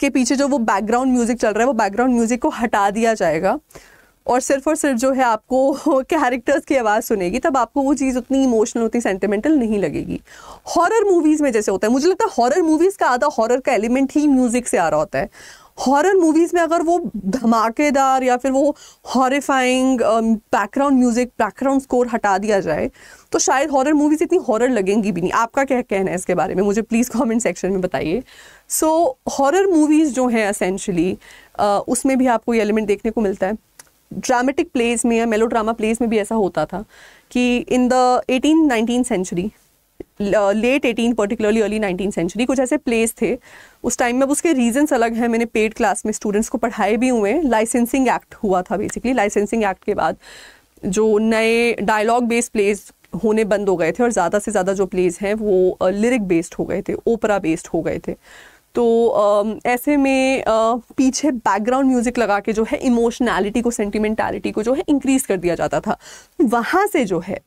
के पीछे जो वो बैकग्राउंड म्यूज़िक चल रहा है वो बैकग्राउंड म्यूज़िक को हटा दिया जाएगा और सिर्फ और सिर्फ जो है आपको कैरेक्टर्स की आवाज़ सुनेगी तब आपको वो चीज़ उतनी इमोशनल उतनी सेंटिमेंटल नहीं लगेगी हॉरर मूवीज़ में जैसे होता है मुझे लगता है हॉरर मूवीज़ का आधा हॉरर का एलिमेंट ही म्यूज़िक से आ रहा होता है हॉरर मूवीज़ में अगर वो धमाकेदार या फिर वो horrifying background music background score हटा दिया जाए तो शायद हॉरर मूवीज़ इतनी हॉरर लगेंगी भी नहीं आपका क्या कहना है इसके बारे में मुझे प्लीज़ कमेंट सेक्शन में बताइए सो हॉरर मूवीज़ जो हैं असेंशली uh, उसमें भी आपको ये एलिमेंट देखने को मिलता है ड्रामेटिक प्लेज में या मेलो ड्रामा प्लेज में भी ऐसा होता था कि in the eighteen nineteen century late eighteen particularly early nineteen century कुछ ऐसे प्लेस थे उस टाइम में अब उसके रीजंस अलग हैं मैंने पेड क्लास में स्टूडेंट्स को पढ़ाए भी हुए लाइसेंसिंग एक्ट हुआ था बेसिकली लाइसेंसिंग एक्ट के बाद जो नए डायलॉग बेस्ड प्लेस होने बंद हो गए थे और ज़्यादा से ज़्यादा जो प्लेज हैं वो लिरिक बेस्ड हो गए थे ओपरा बेस्ड हो गए थे तो ऐसे में पीछे बैकग्राउंड म्यूज़िक लगा के जो है इमोशनैलिटी को सेंटिमेंटैलिटी को जो है इंक्रीज़ कर दिया जाता था वहाँ से जो है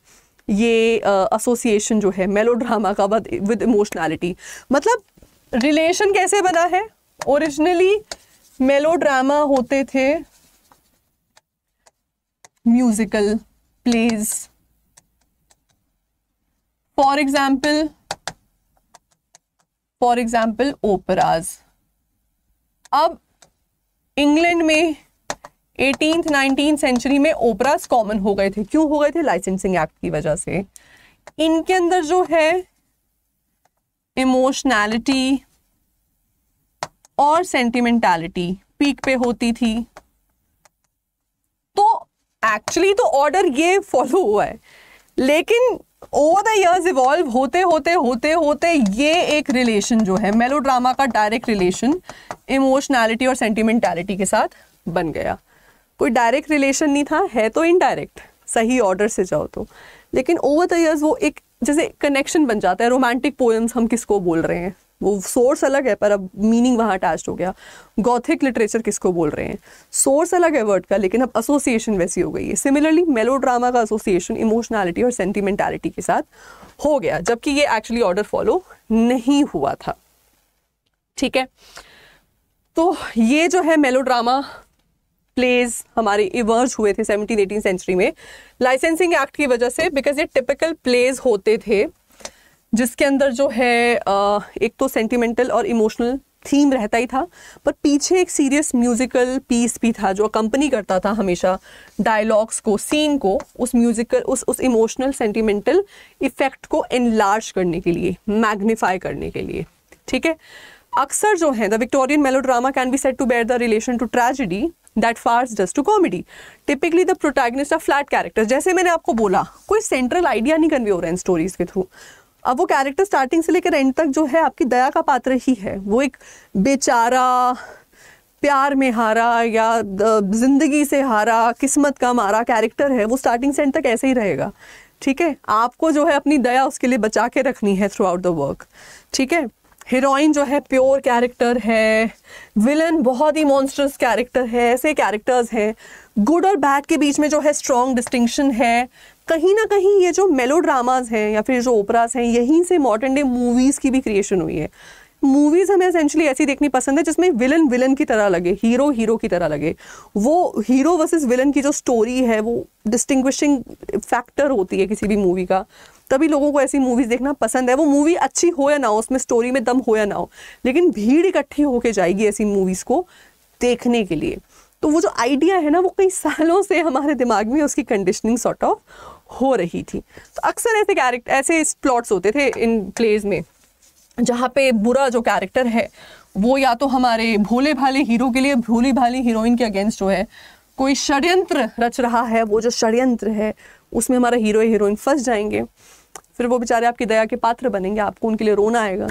ये एसोसिएशन जो है मेलोड्रामा का विद इमोशनैलिटी मतलब रिलेशन कैसे बना है ओरिजिनली मेलोड्रामा होते थे musical plays for example for example operas अब इंग्लैंड में एटीन नाइनटीन सेंचुरी में ओपराज कॉमन हो गए थे क्यों हो गए थे लाइसेंसिंग एक्ट की वजह से इनके अंदर जो है इमोशनैलिटी और सेंटिमेंटालिटी पीक पे होती थी तो एक्चुअली तो ऑर्डर ये फॉलो हुआ है लेकिन ओवर द ईयर्स इवॉल्व होते होते होते होते ये एक रिलेशन जो है मेलोड्रामा का डायरेक्ट रिलेशन इमोशनैलिटी और सेंटिमेंटैलिटी के साथ बन गया कोई डायरेक्ट रिलेशन नहीं था है तो इनडायरेक्ट सही ऑर्डर से जाओ तो लेकिन ओवर द ईयर्स वो एक जैसे कनेक्शन बन जाता है रोमांटिक पोएम्स हम किसको बोल रहे हैं वो सोर्स अलग है पर अब मीनिंग वहाँ अटैच हो गया गॉथिक लिटरेचर किसको बोल रहे हैं सोर्स अलग है वर्ड का लेकिन अब एसोसिएशन वैसी हो गई है सिमिलरली मेलो ड्रामा का एसोसिएशन इमोशनैलिटी और सेंटिमेंटैलिटी के साथ हो गया जबकि ये एक्चुअली ऑर्डर फॉलो नहीं हुआ था ठीक है तो ये जो है मेलो ड्रामा प्लेज हमारे इवर्ज हुए थे सेवनटीन एटीन सेंचुरी में लाइसेंसिंग एक्ट की वजह से बिकॉज ये टिपिकल प्लेज होते थे जिसके अंदर जो है एक तो सेंटिमेंटल और इमोशनल थीम रहता ही था पर पीछे एक सीरियस म्यूजिकल पीस भी था जो कंपनी करता था हमेशा डायलॉग्स को सीन को उस म्यूजिकल उस उस इमोशनल सेंटिमेंटल इफेक्ट को इनलार्ज करने के लिए मैग्नीफाई करने के लिए ठीक है अक्सर जो है the Victorian melodrama can be set to bear the relation to tragedy that farce does to comedy typically the protagonist of flat characters जैसे मैंने आपको बोला कोई सेंट्रल आइडिया नहीं कन्वे हो रहा है इन स्टोरीज के थ्रू अब वो कैरेक्टर स्टार्टिंग से लेकर एंड तक जो है आपकी दया का पात्र ही है वो एक बेचारा प्यार में हारा या जिंदगी से हारा किस्मत का मारा कैरेक्टर है वो स्टार्टिंग से एंड तक ऐसे ही रहेगा ठीक है आपको जो है अपनी दया उसके लिए बचा के रखनी है थ्रू आउट द वर्क ठीक है हीरोइन जो है प्योर कैरेक्टर है विलन बहुत ही मॉन्स्टर्स कैरेक्टर है ऐसे कैरेक्टर्स हैं गुड और बैड के बीच में जो है स्ट्रॉन्ग डिस्टिंक्शन है कहीं ना कहीं ये जो मेलो ड्रामाज हैं या फिर जो ओपराज हैं यहीं से मॉडर्न डे मूवीज़ की भी क्रिएशन हुई है मूवीज़ हमें एसेंशली ऐसी देखनी पसंद है जिसमें विलन विलन की तरह लगे हीरो हीरो की तरह लगे वो हीरो वर्सेस विलन की जो स्टोरी है वो डिस्टिंग्विशिंग फैक्टर होती है किसी भी मूवी का तभी लोगों को ऐसी मूवीज़ देखना पसंद है वो मूवी अच्छी हो या ना हो उसमें स्टोरी में दम हो या ना हो लेकिन भीड़ इकट्ठी होके जाएगी ऐसी मूवीज़ को देखने के लिए तो वो जो आइडिया है ना वो कई सालों से हमारे दिमाग में उसकी कंडीशनिंग सॉर्ट ऑफ हो रही थी तो अक्सर ऐसे कैरेक्टर ऐसे प्लॉट्स होते थे इन प्लेज में जहाँ पे बुरा जो कैरेक्टर है वो या तो हमारे भोले भाले हीरो के लिए भोली भाली हीरोइन के अगेंस्ट जो है कोई षड्यंत्र रच रहा है वो जो षड्यंत्र है उसमें हमारा हीरो हीरोइन फंस जाएंगे फिर वो बेचारे आपकी दया के पात्र बनेंगे आपको उनके लिए रोना आएगा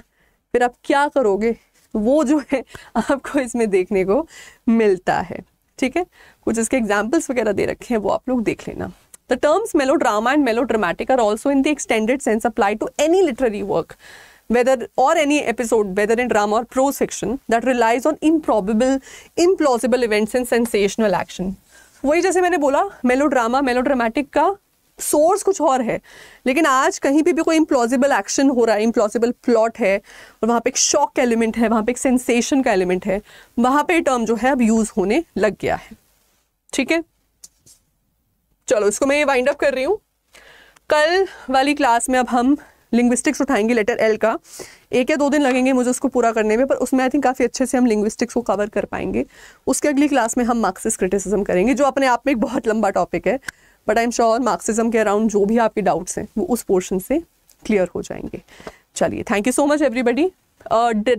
फिर आप क्या करोगे वो जो है आपको इसमें देखने को मिलता है ठीक है कुछ इसके एग्जाम्पल्स वगैरह दे रखे हैं वो आप लोग देख लेना The terms melodrama and melodramatic are also in the extended sense applied to any literary work whether or any episode whether in drama or prose fiction that relies on improbable implausible events and sensational action वही जैसे मैंने बोला melodrama melodramatic का source कुछ और है लेकिन आज कहीं पे भी कोई इम्प्लॉजिबल एक्शन हो रहा है इम्प्लॉजिबल प्लॉट है और वहाँ पे एक शॉक का एलिमेंट है वहाँ पे एक सेंसेशन का एलिमेंट है वहाँ पे टर्म जो है अब यूज़ होने लग गया है ठीक है चलो इसको मैं ये वाइंड अप कर रही हूँ कल वाली क्लास में अब हम लिंग्विस्टिक्स उठाएंगे लेटर एल का एक या दो दिन लगेंगे मुझे उसको पूरा करने में पर उसमें आई थिंक काफ़ी अच्छे से हम लिंग्विस्टिक्स को कवर कर पाएंगे उसके अगली क्लास में हम मार्क्सिस क्रिटिसिज्म करेंगे जो अपने आप में एक बहुत लंबा टॉपिक है but I am sure Marxism के अराउंड जो भी आपके डाउट्स हैं वो उस पोर्शन से क्लियर हो जाएंगे चलिए thank you so much everybody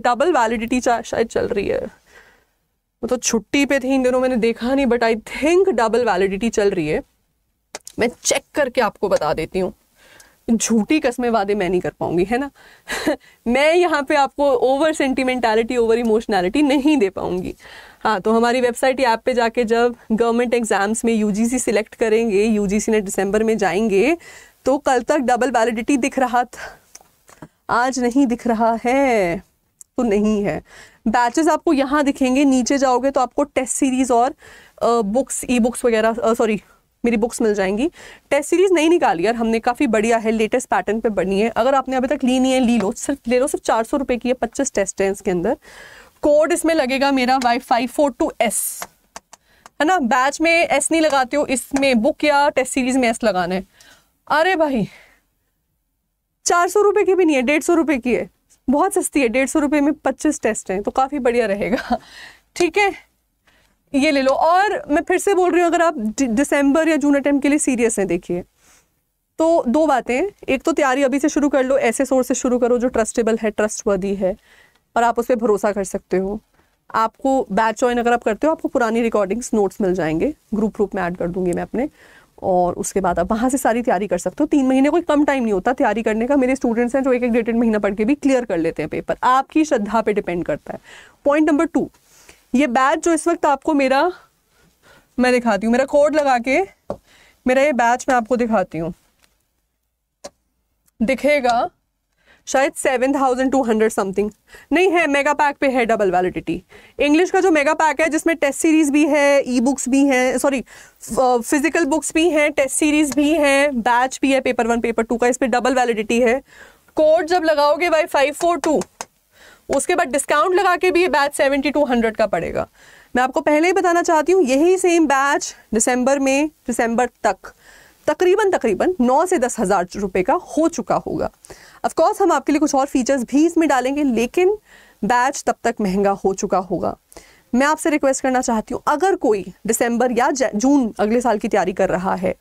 double validity शायद चल रही है मतलब तो छुट्टी पे थी इन दिनों मैंने देखा नहीं but I think double validity चल रही है मैं चेक करके आपको बता देती हूँ झूठी कस्में वादे मैं नहीं कर पाऊंगी है ना मैं यहाँ पे आपको ओवर सेंटिमेंटालिटी ओवर इमोशनैलिटी नहीं दे पाऊंगी हाँ तो हमारी वेबसाइट या ऐप पे जाके जब गवर्नमेंट एग्जाम्स में यूजीसी सिलेक्ट करेंगे यूजीसी ने दिसंबर में जाएंगे तो कल तक डबल वैलिडिटी दिख रहा था आज नहीं दिख रहा है तो नहीं है बैचेस आपको यहाँ दिखेंगे नीचे जाओगे तो आपको टेस्ट सीरीज और बुक्स ई बुक्स वगैरह सॉरी मेरी बुक्स मिल जाएंगी टेस्ट सीरीज नहीं निकाली यार हमने काफ़ी बढ़िया है लेटेस्ट पैटर्न पे बनी है अगर आपने अभी तक ली नहीं है ली लो सिर्फ ले लो सिर्फ चार सौ रुपये की है पच्चीस टेस्ट है इसके अंदर कोड इसमें लगेगा मेरा Y five four two S है ना बैच में एस नहीं लगाते हो इसमें बुक या टेस्ट सीरीज में एस लगाना है अरे भाई चार सौ रुपये की भी नहीं है डेढ़ सौ रुपये की है बहुत सस्ती है डेढ़ सौ रुपये में पच्चीस टेस्ट हैं तो काफ़ी बढ़िया रहेगा ठीक है ये ले लो और मैं फिर से बोल रही हूँ अगर आप दिसंबर या जून अटैम्प के लिए सीरियस हैं देखिए तो दो बातें एक तो तैयारी अभी से शुरू कर लो ऐसे सोर्स से शुरू करो जो ट्रस्टेबल है ट्रस्टवर्दी है और आप उस पर भरोसा कर सकते हो आपको बैच ज्वाइन अगर आप करते हो आपको पुरानी रिकॉर्डिंग्स नोट्स मिल जाएंगे ग्रुप रूप में ऐड कर दूंगी मैं अपने और उसके बाद आप वहाँ से सारी तैयारी कर सकते हो तीन महीने कोई कम टाइम नहीं होता तैयारी करने का मेरे स्टूडेंट्स हैं जो एक एक डेढ़ महीना पढ़ के भी क्लियर कर लेते हैं पेपर आपकी श्रद्धा पे डिपेंड करता है पॉइंट नंबर टू ये बैच जो इस वक्त आपको मेरा मैं दिखाती हूँ मेरा कोड लगा के मेरा ये बैच मैं आपको दिखाती हूँ दिखेगा शायद seven thousand two hundred something नहीं है मेगा पैक पे है डबल वैलिडिटी इंग्लिश का जो मेगा पैक है जिसमें टेस्ट सीरीज भी है ई बुक्स भी हैं सॉरी फिजिकल बुक्स भी हैं टेस्ट सीरीज भी हैं बैच भी है पेपर वन पेपर टू का इस पर डबल वैलिडिटी है कोड जब लगाओगे बाई फाइव फोर टू उसके बाद डिस्काउंट लगा के भी ये बैच सेवेंटी टू हंड्रेड का पड़ेगा मैं आपको पहले ही बताना चाहती हूँ यही सेम बैच दिसंबर में दिसंबर तक तकरीबन तकरीबन नौ से दस हज़ार रुपये का हो चुका होगा अफकोर्स हम आपके लिए कुछ और फीचर्स भी इसमें डालेंगे लेकिन बैच तब तक महंगा हो चुका होगा मैं आपसे रिक्वेस्ट करना चाहती हूँ अगर कोई दिसंबर या जून अगले साल की तैयारी कर रहा है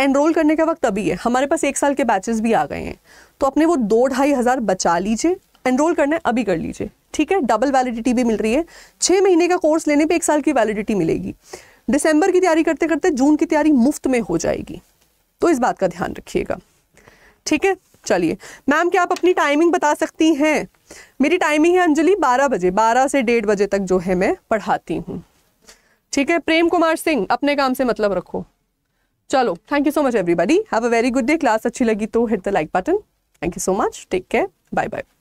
एनरोल करने का वक्त अभी है हमारे पास एक साल के बैचेस भी आ गए हैं तो अपने वो दो ढाई हज़ार बचा लीजिए एनरोल करना है अभी कर लीजिए ठीक है डबल वैलिडिटी भी मिल रही है छः महीने का कोर्स लेने पे एक साल की वैलिडिटी मिलेगी दिसंबर की तैयारी करते करते जून की तैयारी मुफ्त में हो जाएगी तो इस बात का ध्यान रखिएगा ठीक है चलिए मैम क्या आप अपनी टाइमिंग बता सकती हैं मेरी टाइमिंग है अंजलि बारह बजे बारह से डेढ़ बजे तक जो है मैं पढ़ाती हूँ ठीक है प्रेम कुमार सिंह अपने काम से मतलब रखो चलो thank you so much everybody have a very good day class अच्छी लगी तो hit the like button thank you so much take care bye bye